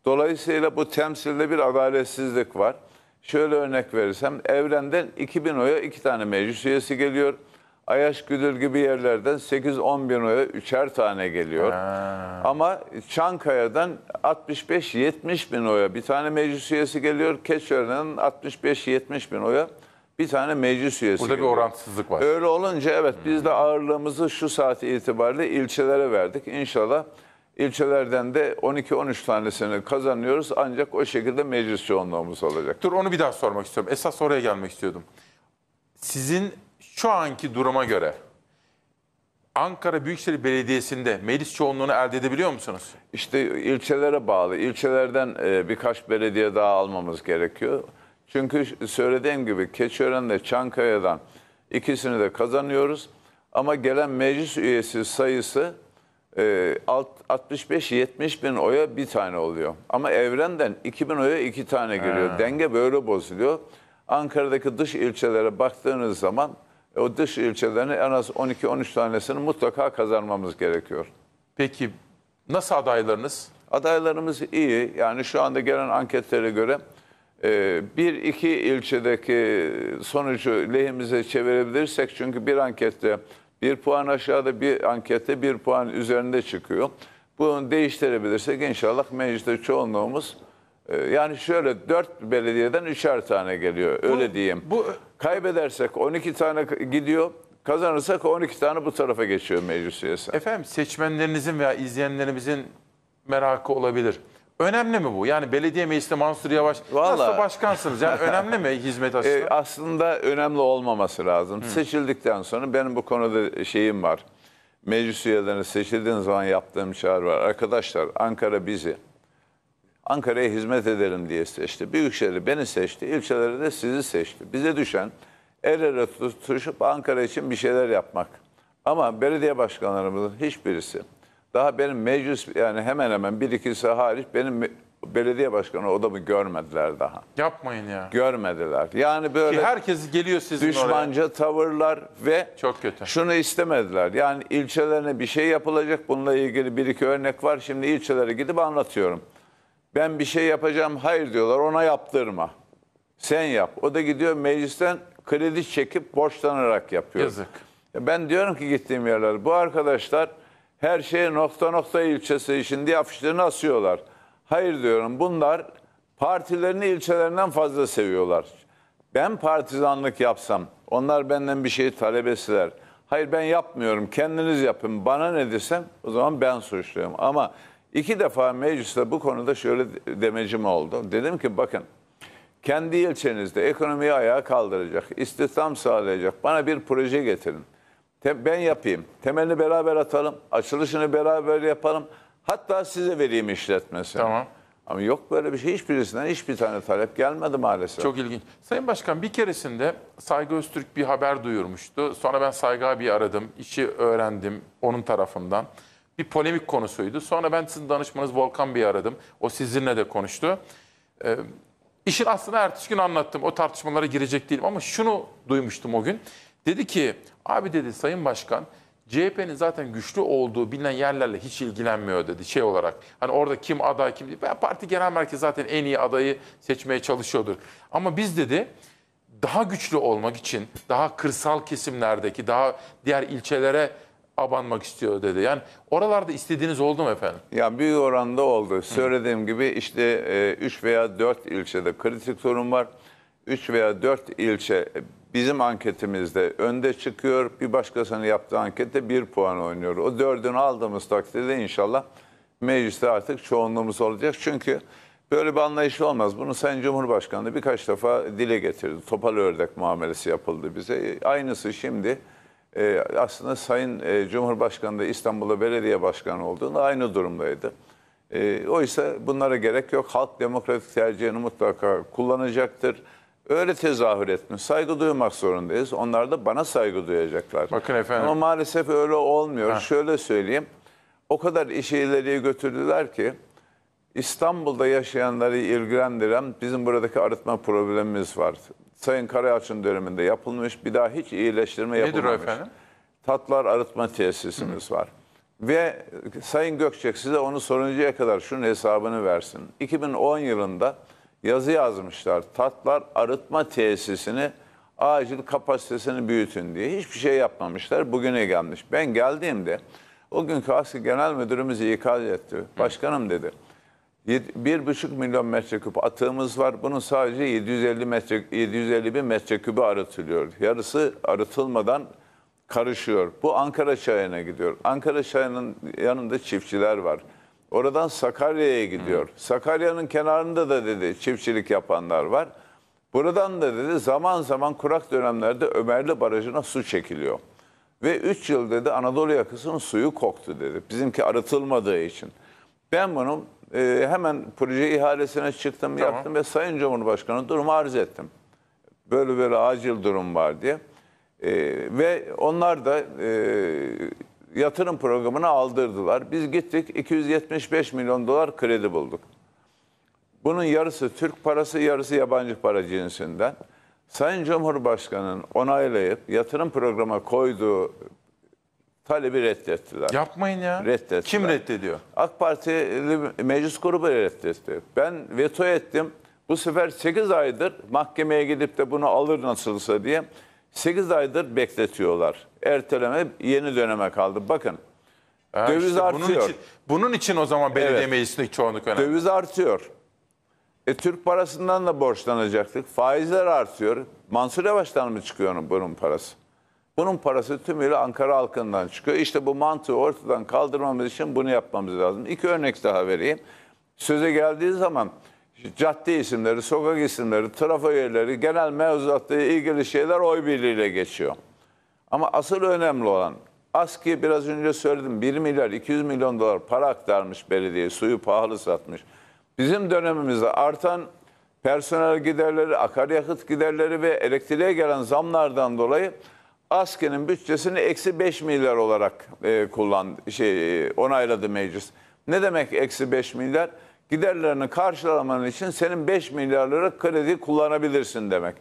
Dolayısıyla bu temsilde bir adaletsizlik var. Şöyle örnek verirsem Evren'den 2000 oya 2 tane meclis üyesi geliyor. Ayaş Güdül gibi yerlerden 8-10 bin oya üçer tane geliyor. Ha. Ama Çankaya'dan 65-70 bin oya bir tane meclis üyesi geliyor. Keçiören'den 65-70 bin oya bir tane meclis üyesi Burada geliyor. bir orantısızlık var. Öyle olunca evet hmm. biz de hmm. ağırlığımızı şu saati itibariyle ilçelere verdik. İnşallah ilçelerden de 12-13 tanesini kazanıyoruz. Ancak o şekilde meclis yoğunluğumuz olacak. Dur onu bir daha sormak istiyorum. Esas oraya gelmek istiyordum. Sizin şu anki duruma göre Ankara Büyükşehir Belediyesi'nde meclis çoğunluğunu elde edebiliyor musunuz? İşte ilçelere bağlı. İlçelerden e, birkaç belediye daha almamız gerekiyor. Çünkü söylediğim gibi Keçiören'de Çankaya'dan ikisini de kazanıyoruz. Ama gelen meclis üyesi sayısı 65-70 e, bin oya bir tane oluyor. Ama Evren'den 2 bin oya iki tane geliyor. Ha. Denge böyle bozuluyor. Ankara'daki dış ilçelere baktığınız zaman e, o dış ilçelerini en az 12-13 tanesini mutlaka kazanmamız gerekiyor. Peki nasıl adaylarınız? Adaylarımız iyi. Yani şu anda gelen anketlere göre e, bir iki ilçedeki sonucu lehimize çevirebilirsek çünkü bir ankette bir puan aşağıda bir ankette bir puan üzerinde çıkıyor. Bunu değiştirebilirsek inşallah mecliste çoğunluğumuz e, yani şöyle dört belediyeden üçer tane geliyor öyle bu, diyeyim. Bu Kaybedersek 12 tane gidiyor, kazanırsak 12 tane bu tarafa geçiyor meclis üyesi. Efendim seçmenlerinizin veya izleyenlerimizin merakı olabilir. Önemli mi bu? Yani belediye meclisi Mansur Yavaş Vallahi, nasıl başkansınız? Yani önemli mi hizmet aslında? (laughs) E, aslında önemli olmaması lazım. Hı. Seçildikten sonra benim bu konuda şeyim var. Meclis üyelerine seçildiğiniz zaman yaptığım çağrı var. Arkadaşlar Ankara bizi. Ankara'ya hizmet edelim diye seçti. Büyükşehir'i beni seçti, ilçeleri de sizi seçti. Bize düşen el ele tutuşup Ankara için bir şeyler yapmak. Ama belediye başkanlarımızın hiçbirisi, daha benim meclis yani hemen hemen bir ikisi hariç benim belediye başkanı odamı görmediler daha. Yapmayın ya. Görmediler. Yani böyle Ki herkes geliyor sizin düşmanca oraya. tavırlar ve çok kötü. Şunu istemediler. Yani ilçelerine bir şey yapılacak. Bununla ilgili bir iki örnek var. Şimdi ilçelere gidip anlatıyorum. Ben bir şey yapacağım hayır diyorlar ona yaptırma. Sen yap. O da gidiyor meclisten kredi çekip borçlanarak yapıyor. Yazık. E ben diyorum ki gittiğim yerler bu arkadaşlar her şeye nokta nokta ilçesi için diye afişlerini asıyorlar. Hayır diyorum bunlar partilerini ilçelerinden fazla seviyorlar. Ben partizanlık yapsam onlar benden bir şey talep etseler. Hayır ben yapmıyorum kendiniz yapın bana ne desem o zaman ben suçluyum. Ama İki defa mecliste bu konuda şöyle demecim oldu. Dedim ki bakın kendi ilçenizde ekonomiyi ayağa kaldıracak, istihdam sağlayacak bana bir proje getirin. Ben yapayım. Temelini beraber atalım. Açılışını beraber yapalım. Hatta size vereyim işletmesi. Tamam. Ama yok böyle bir şey. Hiçbirisinden hiçbir tane talep gelmedi maalesef. Çok ilginç. Sayın Başkan bir keresinde Saygı Öztürk bir haber duyurmuştu. Sonra ben Saygı abi aradım. işi öğrendim onun tarafından bir polemik konusuydu. Sonra ben sizin danışmanınız Volkan Bey'i aradım. O sizinle de konuştu. Ee, işin aslında ertesi gün anlattım. O tartışmalara girecek değilim ama şunu duymuştum o gün. Dedi ki abi dedi Sayın Başkan CHP'nin zaten güçlü olduğu bilinen yerlerle hiç ilgilenmiyor dedi şey olarak. Hani orada kim aday kim değil. Parti genel merkezi zaten en iyi adayı seçmeye çalışıyordur. Ama biz dedi daha güçlü olmak için daha kırsal kesimlerdeki daha diğer ilçelere abanmak istiyor dedi. Yani oralarda istediğiniz oldu mu efendim? Ya büyük oranda oldu. Söylediğim gibi işte 3 e, veya 4 ilçede kritik sorun var. 3 veya 4 ilçe e, bizim anketimizde önde çıkıyor. Bir başkasının yaptığı ankette 1 puan oynuyor. O 4'ünü aldığımız takdirde inşallah mecliste artık çoğunluğumuz olacak. Çünkü böyle bir anlayış olmaz. Bunu Sayın Cumhurbaşkanı birkaç defa dile getirdi. Topal ördek muamelesi yapıldı bize. E, aynısı şimdi e, aslında Sayın e, Cumhurbaşkanı da İstanbul'da belediye başkanı olduğunda aynı durumdaydı. E, oysa bunlara gerek yok. Halk demokratik tercihini mutlaka kullanacaktır. Öyle tezahür etmiş. Saygı duymak zorundayız. Onlar da bana saygı duyacaklar. Bakın efendim. Ama maalesef öyle olmuyor. Ha. Şöyle söyleyeyim. O kadar işi ileriye götürdüler ki İstanbul'da yaşayanları ilgilendiren bizim buradaki arıtma problemimiz var. Sayın Karayalçın döneminde yapılmış. Bir daha hiç iyileştirme Nedir yapılmamış. Nedir efendim? Tatlar arıtma tesisimiz Hı. var. Ve Sayın Gökçek size onu soruncaya kadar şunun hesabını versin. 2010 yılında yazı yazmışlar. Tatlar arıtma tesisini acil kapasitesini büyütün diye. Hiçbir şey yapmamışlar. Bugüne gelmiş. Ben geldiğimde o günkü asli genel müdürümüz ikaz etti. Başkanım dedi bir buçuk milyon metreküp atığımız var. Bunun sadece 750 metre 750 bin metrekübü arıtılıyor. Yarısı arıtılmadan karışıyor. Bu Ankara çayına gidiyor. Ankara çayının yanında çiftçiler var. Oradan Sakarya'ya gidiyor. Sakarya'nın kenarında da dedi çiftçilik yapanlar var. Buradan da dedi zaman zaman kurak dönemlerde Ömerli Barajı'na su çekiliyor. Ve 3 yıl dedi Anadolu yakasının suyu koktu dedi. Bizimki arıtılmadığı için. Ben bunun e, hemen proje ihalesine çıktım, tamam. yaptım ve Sayın Cumhurbaşkanı durumu arz ettim. Böyle böyle acil durum var diye. E, ve onlar da e, yatırım programını aldırdılar. Biz gittik 275 milyon dolar kredi bulduk. Bunun yarısı Türk parası, yarısı yabancı para cinsinden. Sayın Cumhurbaşkanı'nın onaylayıp yatırım programı koyduğu Talebi reddettiler. Yapmayın ya. Reddettiler. Kim reddediyor? AK Partili meclis grubu reddetti. Ben veto ettim. Bu sefer 8 aydır mahkemeye gidip de bunu alır nasılsa diye 8 aydır bekletiyorlar. Erteleme yeni döneme kaldı. Bakın ha, döviz işte artıyor. Bunun için, bunun için o zaman belediye evet. meclisindeki çoğunluk önemli. Döviz artıyor. E, Türk parasından da borçlanacaktık. Faizler artıyor. Mansur Yavaş'tan mı çıkıyor bunun parası? Bunun parası tümüyle Ankara halkından çıkıyor. İşte bu mantığı ortadan kaldırmamız için bunu yapmamız lazım. İki örnek daha vereyim. Söze geldiği zaman cadde isimleri, sokak isimleri, trafo yerleri, genel mevzuatla ilgili şeyler oy birliğiyle geçiyor. Ama asıl önemli olan ASKİ biraz önce söyledim 1 milyar 200 milyon dolar para aktarmış belediye suyu pahalı satmış. Bizim dönemimizde artan personel giderleri, akaryakıt giderleri ve elektriğe gelen zamlardan dolayı Askerin bütçesini eksi 5 milyar olarak e, kullandı, şey, onayladı meclis. Ne demek eksi 5 milyar? Giderlerini karşılaman için senin 5 milyar kredi kullanabilirsin demek.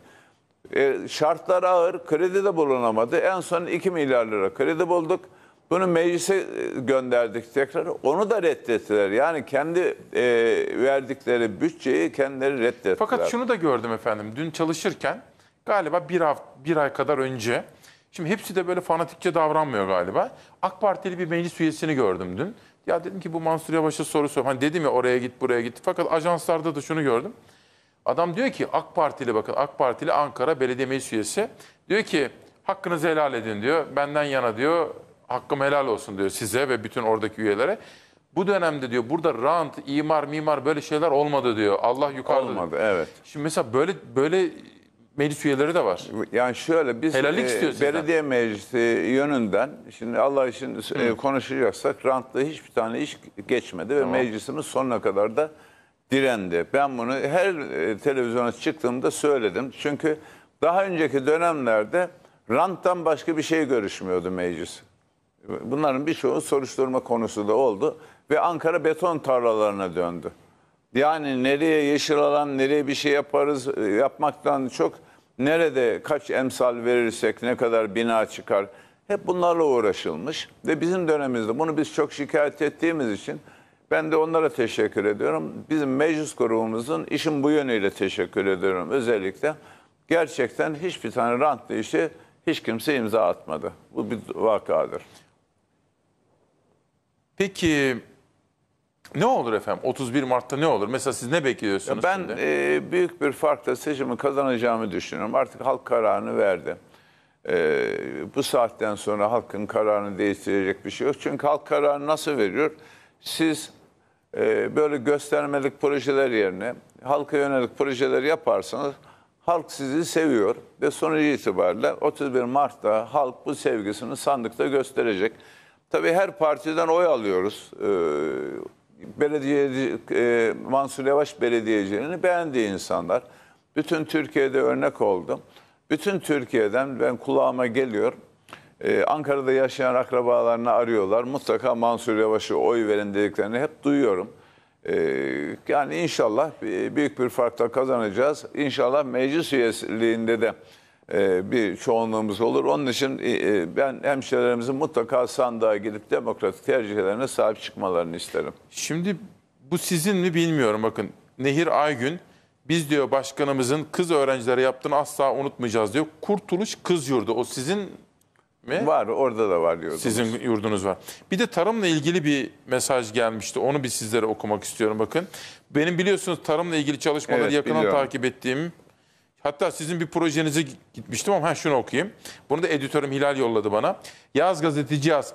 E, şartlar ağır, kredi de bulunamadı. En son 2 milyar lira kredi bulduk. Bunu meclise e, gönderdik tekrar. Onu da reddettiler. Yani kendi e, verdikleri bütçeyi kendileri reddettiler. Fakat şunu da gördüm efendim. Dün çalışırken galiba bir, hafta, bir ay kadar önce Şimdi hepsi de böyle fanatikçe davranmıyor galiba. AK Partili bir meclis üyesini gördüm dün. Ya dedim ki bu Mansur Yavaş'a soru sor. Hani dedim ya oraya git buraya git. Fakat ajanslarda da şunu gördüm. Adam diyor ki AK Partili bakın AK Partili Ankara Belediye Meclis üyesi. Diyor ki hakkınızı helal edin diyor. Benden yana diyor hakkım helal olsun diyor size ve bütün oradaki üyelere. Bu dönemde diyor burada rant, imar, mimar böyle şeyler olmadı diyor. Allah yukarıda. Olmadı evet. Şimdi mesela böyle böyle meclis üyeleri de var. Yani şöyle biz e, belediye meclisi yönünden şimdi Allah için e, konuşacaksak rantlı hiçbir tane iş geçmedi ve tamam. meclisimiz sonuna kadar da direndi. Ben bunu her e, televizyona çıktığımda söyledim. Çünkü daha önceki dönemlerde ranttan başka bir şey görüşmüyordu meclis. Bunların birçoğu soruşturma konusu da oldu ve Ankara beton tarlalarına döndü. Yani nereye yeşil alan, nereye bir şey yaparız e, yapmaktan çok Nerede kaç emsal verirsek ne kadar bina çıkar. Hep bunlarla uğraşılmış ve bizim dönemimizde bunu biz çok şikayet ettiğimiz için ben de onlara teşekkür ediyorum. Bizim meclis grubumuzun işin bu yönüyle teşekkür ediyorum özellikle. Gerçekten hiçbir tane rant işi hiç kimse imza atmadı. Bu bir vakadır. Peki ne olur efendim? 31 Mart'ta ne olur? Mesela siz ne bekliyorsunuz? Ben şimdi? E, büyük bir farkla seçimi kazanacağımı düşünüyorum. Artık halk kararını verdi. E, bu saatten sonra halkın kararını değiştirecek bir şey yok. Çünkü halk kararını nasıl veriyor? Siz e, böyle göstermelik projeler yerine halka yönelik projeler yaparsanız halk sizi seviyor ve sonucu itibariyle 31 Mart'ta halk bu sevgisini sandıkta gösterecek. Tabii her partiden oy alıyoruz. Ee, belediye e, Mansur Yavaş belediyeciliğini beğendi insanlar. Bütün Türkiye'de örnek oldum. Bütün Türkiye'den ben kulağıma geliyor. Ee, Ankara'da yaşayan akrabalarını arıyorlar. Mutlaka Mansur Yavaş'ı oy verin dediklerini hep duyuyorum. Ee, yani inşallah e, büyük bir farkla kazanacağız. İnşallah meclis üyeliğinde de ee, bir çoğunluğumuz olur. Onun için e, e, ben hemşehrilerimizin mutlaka sandığa gidip demokratik tercihlerine sahip çıkmalarını isterim. Şimdi bu sizin mi bilmiyorum bakın. Nehir Aygün biz diyor başkanımızın kız öğrencilere yaptığını asla unutmayacağız diyor. Kurtuluş Kız Yurdu o sizin mi? Var orada da var yurdumuz. Sizin yurdunuz var. Bir de tarımla ilgili bir mesaj gelmişti. Onu bir sizlere okumak istiyorum bakın. Benim biliyorsunuz tarımla ilgili çalışmaları evet, yakından biliyorum. takip ettiğim Hatta sizin bir projenize gitmiştim ama ha şunu okuyayım. Bunu da editörüm Hilal yolladı bana. Yaz gazeteci yaz.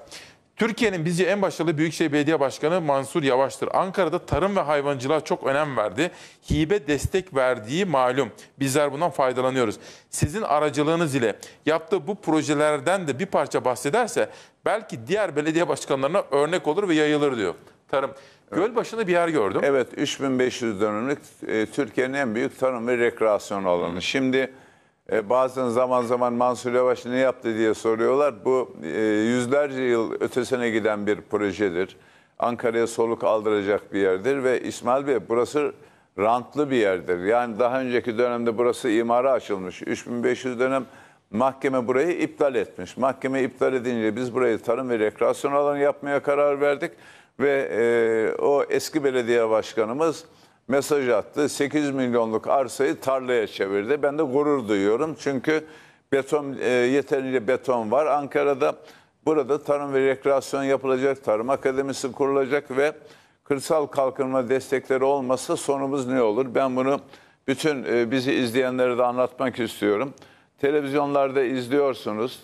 Türkiye'nin bizce en başarılı Büyükşehir Belediye Başkanı Mansur Yavaş'tır. Ankara'da tarım ve hayvancılığa çok önem verdi. Hibe destek verdiği malum. Bizler bundan faydalanıyoruz. Sizin aracılığınız ile yaptığı bu projelerden de bir parça bahsederse belki diğer belediye başkanlarına örnek olur ve yayılır diyor tarım. Göl Gölbaşı'nda bir yer gördüm. Evet 3500 dönümlük e, Türkiye'nin en büyük tarım ve rekreasyon alanı. Şimdi e, bazen zaman zaman Mansur Yavaş ne yaptı diye soruyorlar. Bu e, yüzlerce yıl ötesine giden bir projedir. Ankara'ya soluk aldıracak bir yerdir ve İsmail Bey burası rantlı bir yerdir. Yani daha önceki dönemde burası imara açılmış. 3500 dönem mahkeme burayı iptal etmiş. Mahkeme iptal edince biz burayı tarım ve rekreasyon alanı yapmaya karar verdik. Ve e, o eski belediye başkanımız mesaj attı. 8 milyonluk arsayı tarlaya çevirdi. Ben de gurur duyuyorum. Çünkü beton e, yeterince beton var. Ankara'da burada tarım ve rekreasyon yapılacak, tarım akademisi kurulacak ve kırsal kalkınma destekleri olmasa sonumuz ne olur? Ben bunu bütün e, bizi izleyenlere de anlatmak istiyorum. Televizyonlarda izliyorsunuz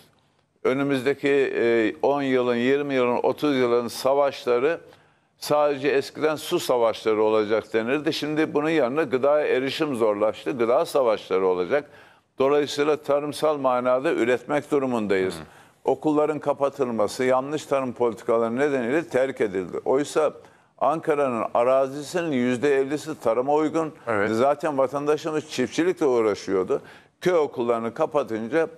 önümüzdeki 10 e, yılın, 20 yılın, 30 yılın savaşları sadece eskiden su savaşları olacak denirdi. Şimdi bunun yanına gıda erişim zorlaştı. Gıda savaşları olacak. Dolayısıyla tarımsal manada üretmek durumundayız. Hmm. Okulların kapatılması, yanlış tarım politikaları nedeniyle terk edildi. Oysa Ankara'nın arazisinin yüzde %50'si tarıma uygun. Evet. Zaten vatandaşımız çiftçilikle uğraşıyordu. Köy okullarını kapatınca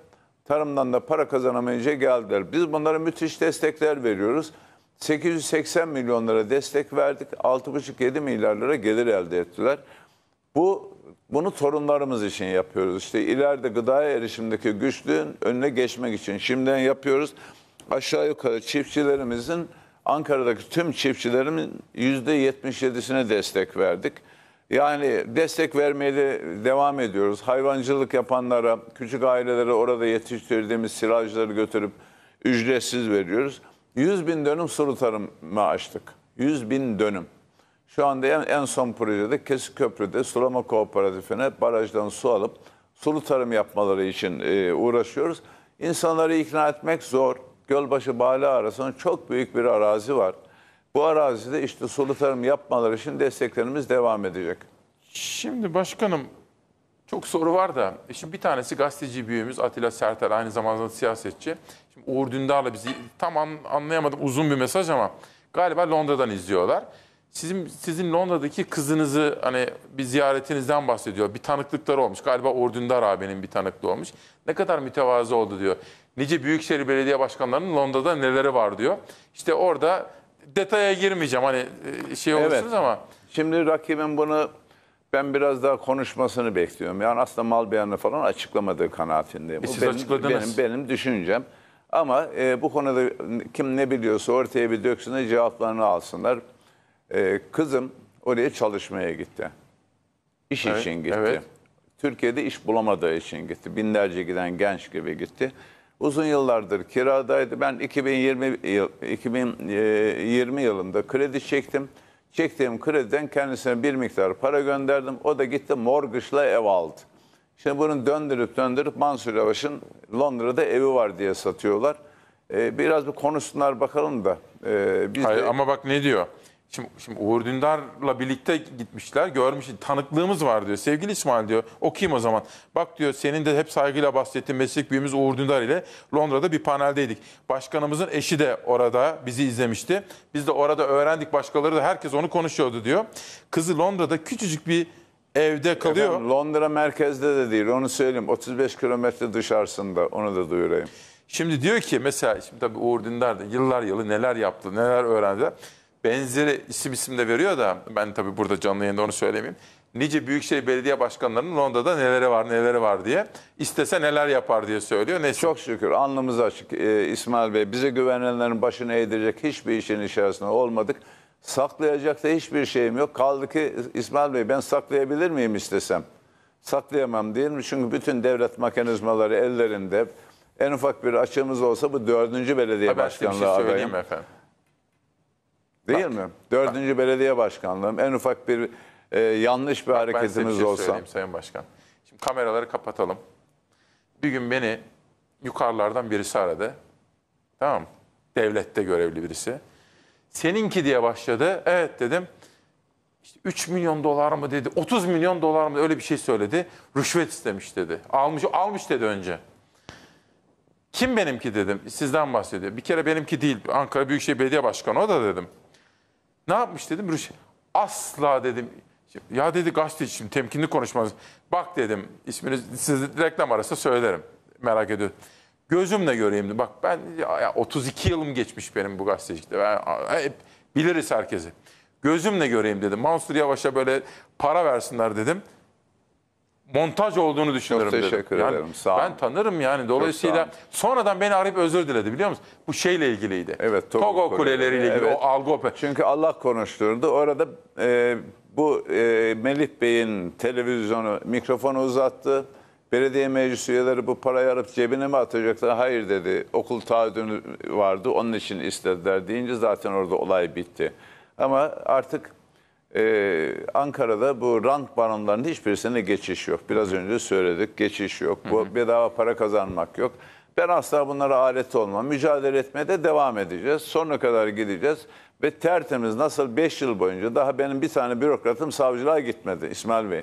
tarımdan da para kazanamayınca şey geldiler. Biz bunlara müthiş destekler veriyoruz. 880 milyon lira destek verdik. 6,5-7 milyar lira gelir elde ettiler. Bu bunu torunlarımız için yapıyoruz. İşte ileride gıdaya erişimdeki güçlüğün önüne geçmek için şimdiden yapıyoruz. Aşağı yukarı çiftçilerimizin Ankara'daki tüm çiftçilerimin %77'sine destek verdik. Yani destek vermeye de devam ediyoruz. Hayvancılık yapanlara, küçük ailelere orada yetiştirdiğimiz silajları götürüp ücretsiz veriyoruz. 100 bin dönüm sulu tarımı açtık. 100 bin dönüm. Şu anda en, en son projede Kesik Köprü'de sulama kooperatifine barajdan su alıp sulu tarım yapmaları için e, uğraşıyoruz. İnsanları ikna etmek zor. Gölbaşı Bala arasında çok büyük bir arazi var. Bu arazide işte sulu tarım yapmaları için desteklerimiz devam edecek. Şimdi başkanım çok soru var da. E şimdi bir tanesi gazeteci büyüğümüz Atilla Sertel aynı zamanda siyasetçi. Şimdi Uğur Dündar'la bizi tam an, anlayamadım uzun bir mesaj ama galiba Londra'dan izliyorlar. Sizin sizin Londra'daki kızınızı hani bir ziyaretinizden bahsediyor. Bir tanıklıkları olmuş. Galiba Uğur Dündar abinin bir tanıklığı olmuş. Ne kadar mütevazı oldu diyor. Nice büyükşehir belediye başkanlarının Londra'da neleri var diyor. İşte orada detaya girmeyeceğim hani e, şey olursunuz evet. ama. Şimdi rakibim bunu ben biraz daha konuşmasını bekliyorum. Yani aslında mal beyanı falan açıklamadığı kanaatindeyim. E siz benim, açıkladınız. Benim, benim düşüncem. Ama e, bu konuda kim ne biliyorsa ortaya bir döksün de cevaplarını alsınlar. E, kızım oraya çalışmaya gitti. İş evet, için gitti. Evet. Türkiye'de iş bulamadığı için gitti. Binlerce giden genç gibi gitti uzun yıllardır kiradaydı. Ben 2020, yıl, 2020 e, yılında kredi çektim. Çektiğim krediden kendisine bir miktar para gönderdim. O da gitti morgışla ev aldı. Şimdi bunu döndürüp döndürüp Mansur Yavaş'ın Londra'da evi var diye satıyorlar. E, biraz bir konuşsunlar bakalım da. E, biz Hayır, de... Ama bak ne diyor? Şimdi, şimdi Uğur Dündar'la birlikte gitmişler. Görmüş, tanıklığımız var diyor. Sevgili İsmail diyor, okuyayım o zaman. Bak diyor, senin de hep saygıyla bahsettiğin meslek büyüğümüz Uğur Dündar ile Londra'da bir paneldeydik. Başkanımızın eşi de orada bizi izlemişti. Biz de orada öğrendik başkaları da herkes onu konuşuyordu diyor. Kızı Londra'da küçücük bir evde kalıyor. Efendim, Londra merkezde de değil, onu söyleyeyim. 35 kilometre dışarısında, onu da duyurayım. Şimdi diyor ki mesela, şimdi tabii Uğur Dündar da yıllar yılı neler yaptı, neler öğrendi benzeri isim isim de veriyor da ben tabii burada canlı yayında onu söylemeyeyim. Nice Büyükşehir Belediye Başkanlarının Londra'da neleri var neleri var diye istese neler yapar diye söylüyor. Neyse. Çok şükür alnımız açık ee, İsmail Bey. Bize güvenenlerin başını eğdirecek hiçbir işin içerisinde olmadık. Saklayacak da hiçbir şeyim yok. Kaldı ki İsmail Bey ben saklayabilir miyim istesem? Saklayamam değil mi? Çünkü bütün devlet mekanizmaları ellerinde. En ufak bir açığımız olsa bu dördüncü belediye ha, şey başkanlığı şey adayım. efendim. Değil Bak. mi? Dördüncü belediye başkanlığım. En ufak bir e, yanlış bir hareketimiz olsa. ben size bir şey olsa. söyleyeyim Sayın Başkan. Şimdi kameraları kapatalım. Bir gün beni yukarılardan birisi aradı. Tamam Devlette görevli birisi. Seninki diye başladı. Evet dedim. İşte 3 milyon dolar mı dedi, 30 milyon dolar mı öyle bir şey söyledi. Rüşvet istemiş dedi. Almış, almış dedi önce. Kim benimki dedim. Sizden bahsediyor. Bir kere benimki değil. Ankara Büyükşehir Belediye Başkanı o da dedim. Ne yapmış dedim Rüş. Asla dedim. Ya dedi gazeteci şimdi temkinli konuşmaz Bak dedim isminiz siz reklam arası söylerim. Merak ediyorum. Gözümle göreyim. Bak ben ya 32 yılım geçmiş benim bu gazetecilikte. Ben, hep biliriz herkesi. Gözümle göreyim dedim. Mansur Yavaş'a böyle para versinler dedim montaj olduğunu düşünüyorum Çok teşekkür dedim. ederim. Yani Sağ Ben tanırım yani. Dolayısıyla sonradan beni arayıp özür diledi biliyor musun? Bu şeyle ilgiliydi. Evet. Togo, Togo kuleleriyle ilgili evet. o algı. Çünkü Allah konuşturdu. Orada e, bu e, Melih Bey'in televizyonu mikrofonu uzattı. Belediye meclis üyeleri bu parayı alıp cebine mi atacaklar? Hayır dedi. Okul taahhüdünü vardı. Onun için istediler deyince zaten orada olay bitti. Ama artık ee, Ankara'da bu rant baronlarının hiçbirisine geçiş yok. Biraz önce söyledik geçiş yok. Bu bedava para kazanmak yok. Ben asla bunlara alet olma, Mücadele etmeye de devam edeceğiz. Sonuna kadar gideceğiz. Ve tertemiz nasıl 5 yıl boyunca daha benim bir tane bürokratım savcılığa gitmedi İsmail Bey.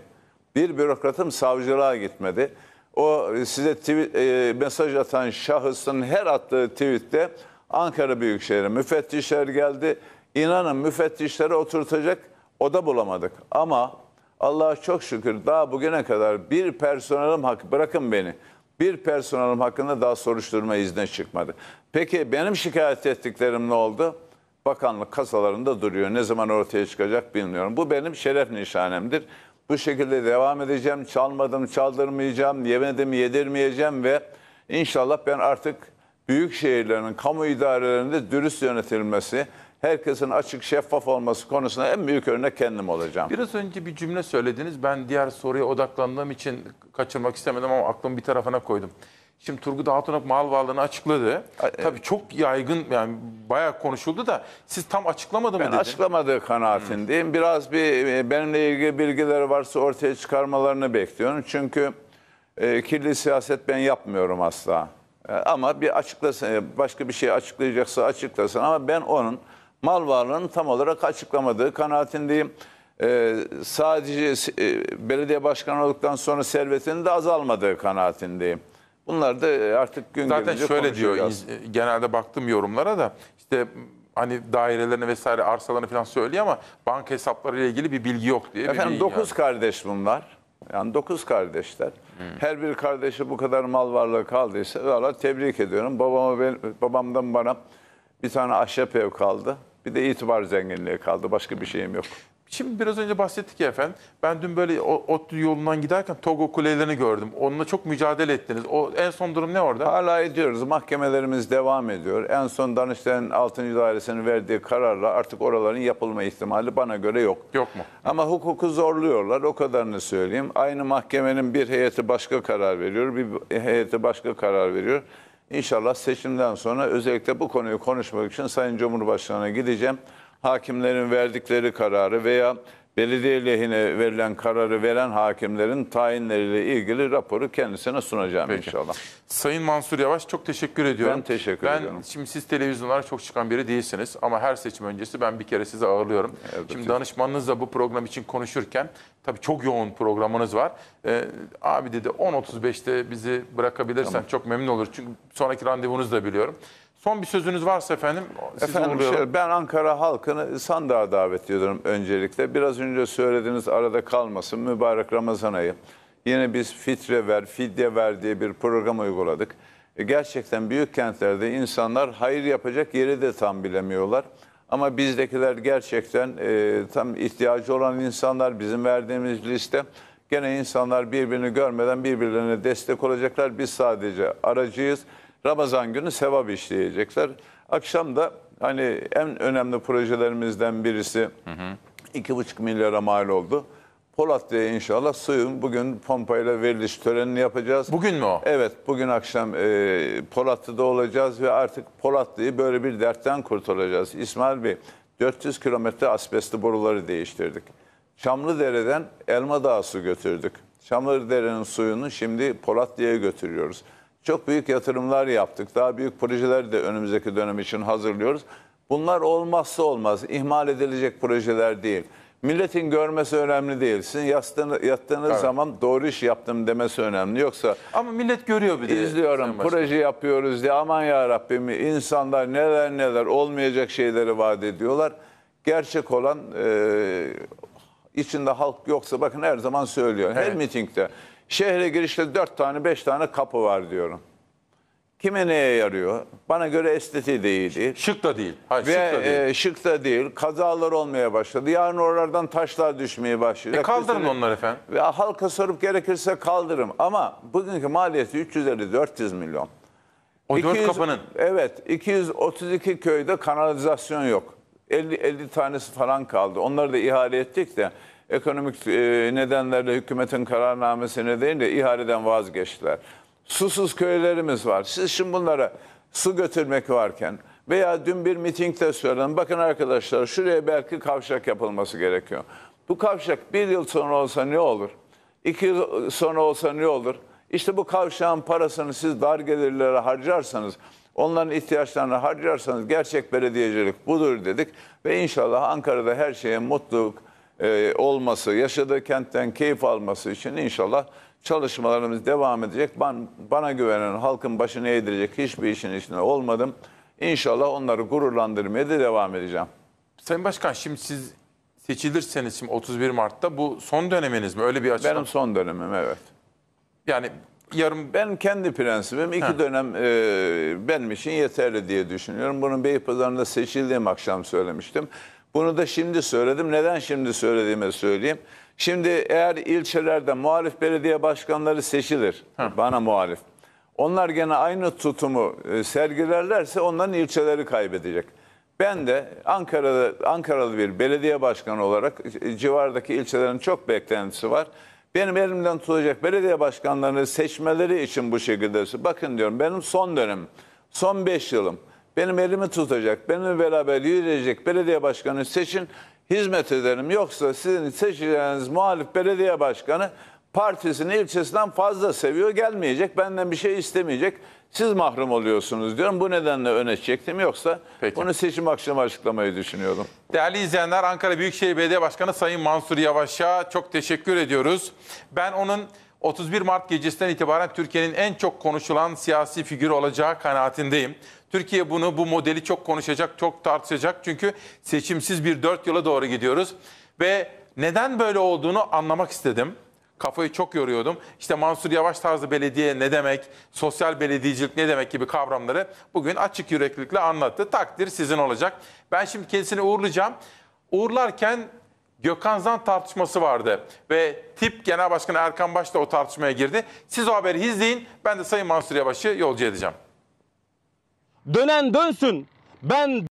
Bir bürokratım savcılığa gitmedi. O e, size tweet, e, mesaj atan şahısın her attığı tweette Ankara Büyükşehir müfettişler geldi. İnanın Müfettişleri oturtacak o da bulamadık. Ama Allah'a çok şükür daha bugüne kadar bir personelim hakkı bırakın beni. Bir personelim hakkında daha soruşturma izne çıkmadı. Peki benim şikayet ettiklerim ne oldu? Bakanlık kasalarında duruyor. Ne zaman ortaya çıkacak bilmiyorum. Bu benim şeref nişanemdir. Bu şekilde devam edeceğim. Çalmadım, çaldırmayacağım. Yemedim, yedirmeyeceğim ve inşallah ben artık büyük şehirlerin kamu idarelerinde dürüst yönetilmesi, herkesin açık şeffaf olması konusunda en büyük örnek kendim olacağım. Biraz önce bir cümle söylediniz. Ben diğer soruya odaklandığım için kaçırmak istemedim ama aklımı bir tarafına koydum. Şimdi Turgut Altunok mal varlığını açıkladı. Evet. Tabii çok yaygın yani bayağı konuşuldu da siz tam açıklamadı mı ben açıklamadığı kanaatindeyim. Hmm. Biraz bir e, benimle ilgili bilgileri varsa ortaya çıkarmalarını bekliyorum. Çünkü e, kirli siyaset ben yapmıyorum asla. E, ama bir açıklasın, e, başka bir şey açıklayacaksa açıklasın. Ama ben onun mal varlığının tam olarak açıklamadığı kanaatindeyim. Ee, sadece e, belediye başkanı olduktan sonra servetinin de azalmadığı kanaatindeyim. Bunlar da e, artık gün Zaten şöyle diyor iz, e, genelde baktığım yorumlara da işte hani dairelerini vesaire arsalarını falan söylüyor ama banka hesapları ile ilgili bir bilgi yok diye. Efendim 9 yani. kardeş bunlar. Yani 9 kardeşler. Hmm. Her bir kardeşi bu kadar mal varlığı kaldıysa valla tebrik ediyorum. Babama ben, babamdan bana bir tane ahşap ev kaldı. Bir de itibar zenginliği kaldı. Başka bir şeyim yok. Şimdi biraz önce bahsettik ya efendim. Ben dün böyle ot yolundan giderken Togo kulelerini gördüm. Onunla çok mücadele ettiniz. O en son durum ne orada? Hala ediyoruz. Mahkemelerimiz devam ediyor. En son Danıştay'ın 6. Dairesi'nin verdiği kararla artık oraların yapılma ihtimali bana göre yok. Yok mu? Ama hukuku zorluyorlar. O kadarını söyleyeyim. Aynı mahkemenin bir heyeti başka karar veriyor, bir heyeti başka karar veriyor. İnşallah seçimden sonra özellikle bu konuyu konuşmak için Sayın Cumhurbaşkanı'na gideceğim. Hakimlerin verdikleri kararı veya belediye lehine verilen kararı veren hakimlerin tayinleriyle ilgili raporu kendisine sunacağım Peki. inşallah. Sayın Mansur Yavaş çok teşekkür ediyorum. Ben teşekkür ben, ediyorum. Şimdi siz televizyonlara çok çıkan biri değilsiniz ama her seçim öncesi ben bir kere sizi ağırlıyorum. Evet, şimdi danışmanınızla bu program için konuşurken tabii çok yoğun programınız var. Ee, abi dedi 10.35'te bizi bırakabilirsen tamam. çok memnun olur. Çünkü sonraki randevunuzu da biliyorum. Son bir sözünüz varsa efendim. Efendim şey, ben Ankara halkını sandığa davet ediyorum öncelikle. Biraz önce söylediğiniz arada kalmasın mübarek Ramazan ayı. Yine biz fitre ver, fidye ver diye bir program uyguladık. E, gerçekten büyük kentlerde insanlar hayır yapacak yeri de tam bilemiyorlar. Ama bizdekiler gerçekten e, tam ihtiyacı olan insanlar bizim verdiğimiz liste. Gene insanlar birbirini görmeden birbirlerine destek olacaklar. Biz sadece aracıyız. Ramazan günü sevap işleyecekler. Akşam da hani en önemli projelerimizden birisi hı hı. 2,5 milyara mal oldu. Polatlı'ya inşallah suyun bugün pompayla veriliş törenini yapacağız. Bugün mü o? Evet bugün akşam e, Polatlı'da olacağız ve artık Polatlı'yı böyle bir dertten kurtulacağız. İsmail Bey 400 kilometre asbestli boruları değiştirdik. Çamlıdere'den Elma Dağı su götürdük. Çamlıdere'nin suyunu şimdi Polatlı'ya götürüyoruz. Çok büyük yatırımlar yaptık. Daha büyük projeler de önümüzdeki dönem için hazırlıyoruz. Bunlar olmazsa olmaz. İhmal edilecek projeler değil. Milletin görmesi önemli değil. Sizin yastığını, yattığınız evet. zaman doğru iş yaptım demesi önemli. Yoksa ama millet görüyor bir de. İzliyorum. Proje yapıyoruz diye aman ya Rabbim insanlar neler neler olmayacak şeyleri vaat ediyorlar. Gerçek olan e, içinde halk yoksa bakın her zaman söylüyor. Her evet. mitingde Şehre girişte dört tane beş tane kapı var diyorum. Kime neye yarıyor? Bana göre estetiği de iyi değil. Şık da değil. Hayır, Ve şık da değil. E, şık da değil. Kazalar olmaya başladı. Yarın oralardan taşlar düşmeye başlayacak. E kaldırın onları efendim. Ve halka sorup gerekirse kaldırırım. Ama bugünkü maliyeti 350-400 milyon. O 200, dört kapının. Evet. 232 köyde kanalizasyon yok. 50, 50 tanesi falan kaldı. Onları da ihale ettik de ekonomik e, nedenlerle hükümetin kararnamesine değil de ihaleden vazgeçtiler. Susuz köylerimiz var. Siz şimdi bunlara su götürmek varken veya dün bir mitingde söyledim. Bakın arkadaşlar şuraya belki kavşak yapılması gerekiyor. Bu kavşak bir yıl sonra olsa ne olur? İki yıl sonra olsa ne olur? İşte bu kavşağın parasını siz dar gelirlere harcarsanız, onların ihtiyaçlarını harcarsanız gerçek belediyecilik budur dedik. Ve inşallah Ankara'da her şeye mutluluk, e, olması, yaşadığı kentten keyif alması için inşallah çalışmalarımız devam edecek. Ben, bana güvenen halkın başına eğdirecek hiçbir işin içinde olmadım. İnşallah onları gururlandırmaya da devam edeceğim. Sayın Başkan şimdi siz seçilirseniz şimdi 31 Mart'ta bu son döneminiz mi? Öyle bir açıklama. Benim son dönemim evet. Yani yarım ben kendi prensibim iki He. dönem e, benim için yeterli diye düşünüyorum. Bunu Beypazarı'nda seçildiğim akşam söylemiştim. Bunu da şimdi söyledim. Neden şimdi söylediğimi söyleyeyim. Şimdi eğer ilçelerde muhalif belediye başkanları seçilir, Heh. bana muhalif. Onlar gene aynı tutumu e, sergilerlerse onların ilçeleri kaybedecek. Ben de Ankara'da Ankaralı bir belediye başkanı olarak e, civardaki ilçelerin çok beklentisi var. Benim elimden tutacak belediye başkanlarını seçmeleri için bu şekilde. Bakın diyorum benim son dönem, son 5 yılım. Benim elimi tutacak, benimle beraber yürüyecek belediye başkanı seçin, hizmet ederim. Yoksa sizin seçeceğiniz muhalif belediye başkanı partisinin ilçesinden fazla seviyor, gelmeyecek, benden bir şey istemeyecek. Siz mahrum oluyorsunuz diyorum. Bu nedenle öne çektim. Yoksa Peki. bunu seçim akşamı açıklamayı düşünüyordum. Değerli izleyenler, Ankara Büyükşehir Belediye Başkanı Sayın Mansur Yavaş'a çok teşekkür ediyoruz. Ben onun 31 Mart gecesinden itibaren Türkiye'nin en çok konuşulan siyasi figürü olacağı kanaatindeyim. Türkiye bunu bu modeli çok konuşacak, çok tartışacak. Çünkü seçimsiz bir dört yıla doğru gidiyoruz. Ve neden böyle olduğunu anlamak istedim. Kafayı çok yoruyordum. İşte Mansur Yavaş tarzı belediye ne demek, sosyal belediyecilik ne demek gibi kavramları bugün açık yüreklilikle anlattı. Takdir sizin olacak. Ben şimdi kendisini uğurlayacağım. Uğurlarken Gökhan Zan tartışması vardı ve tip Genel Başkanı Erkan Baş da o tartışmaya girdi. Siz o haberi izleyin, ben de Sayın Mansur Yavaş'ı yolcu edeceğim. Dönen dönsün. Ben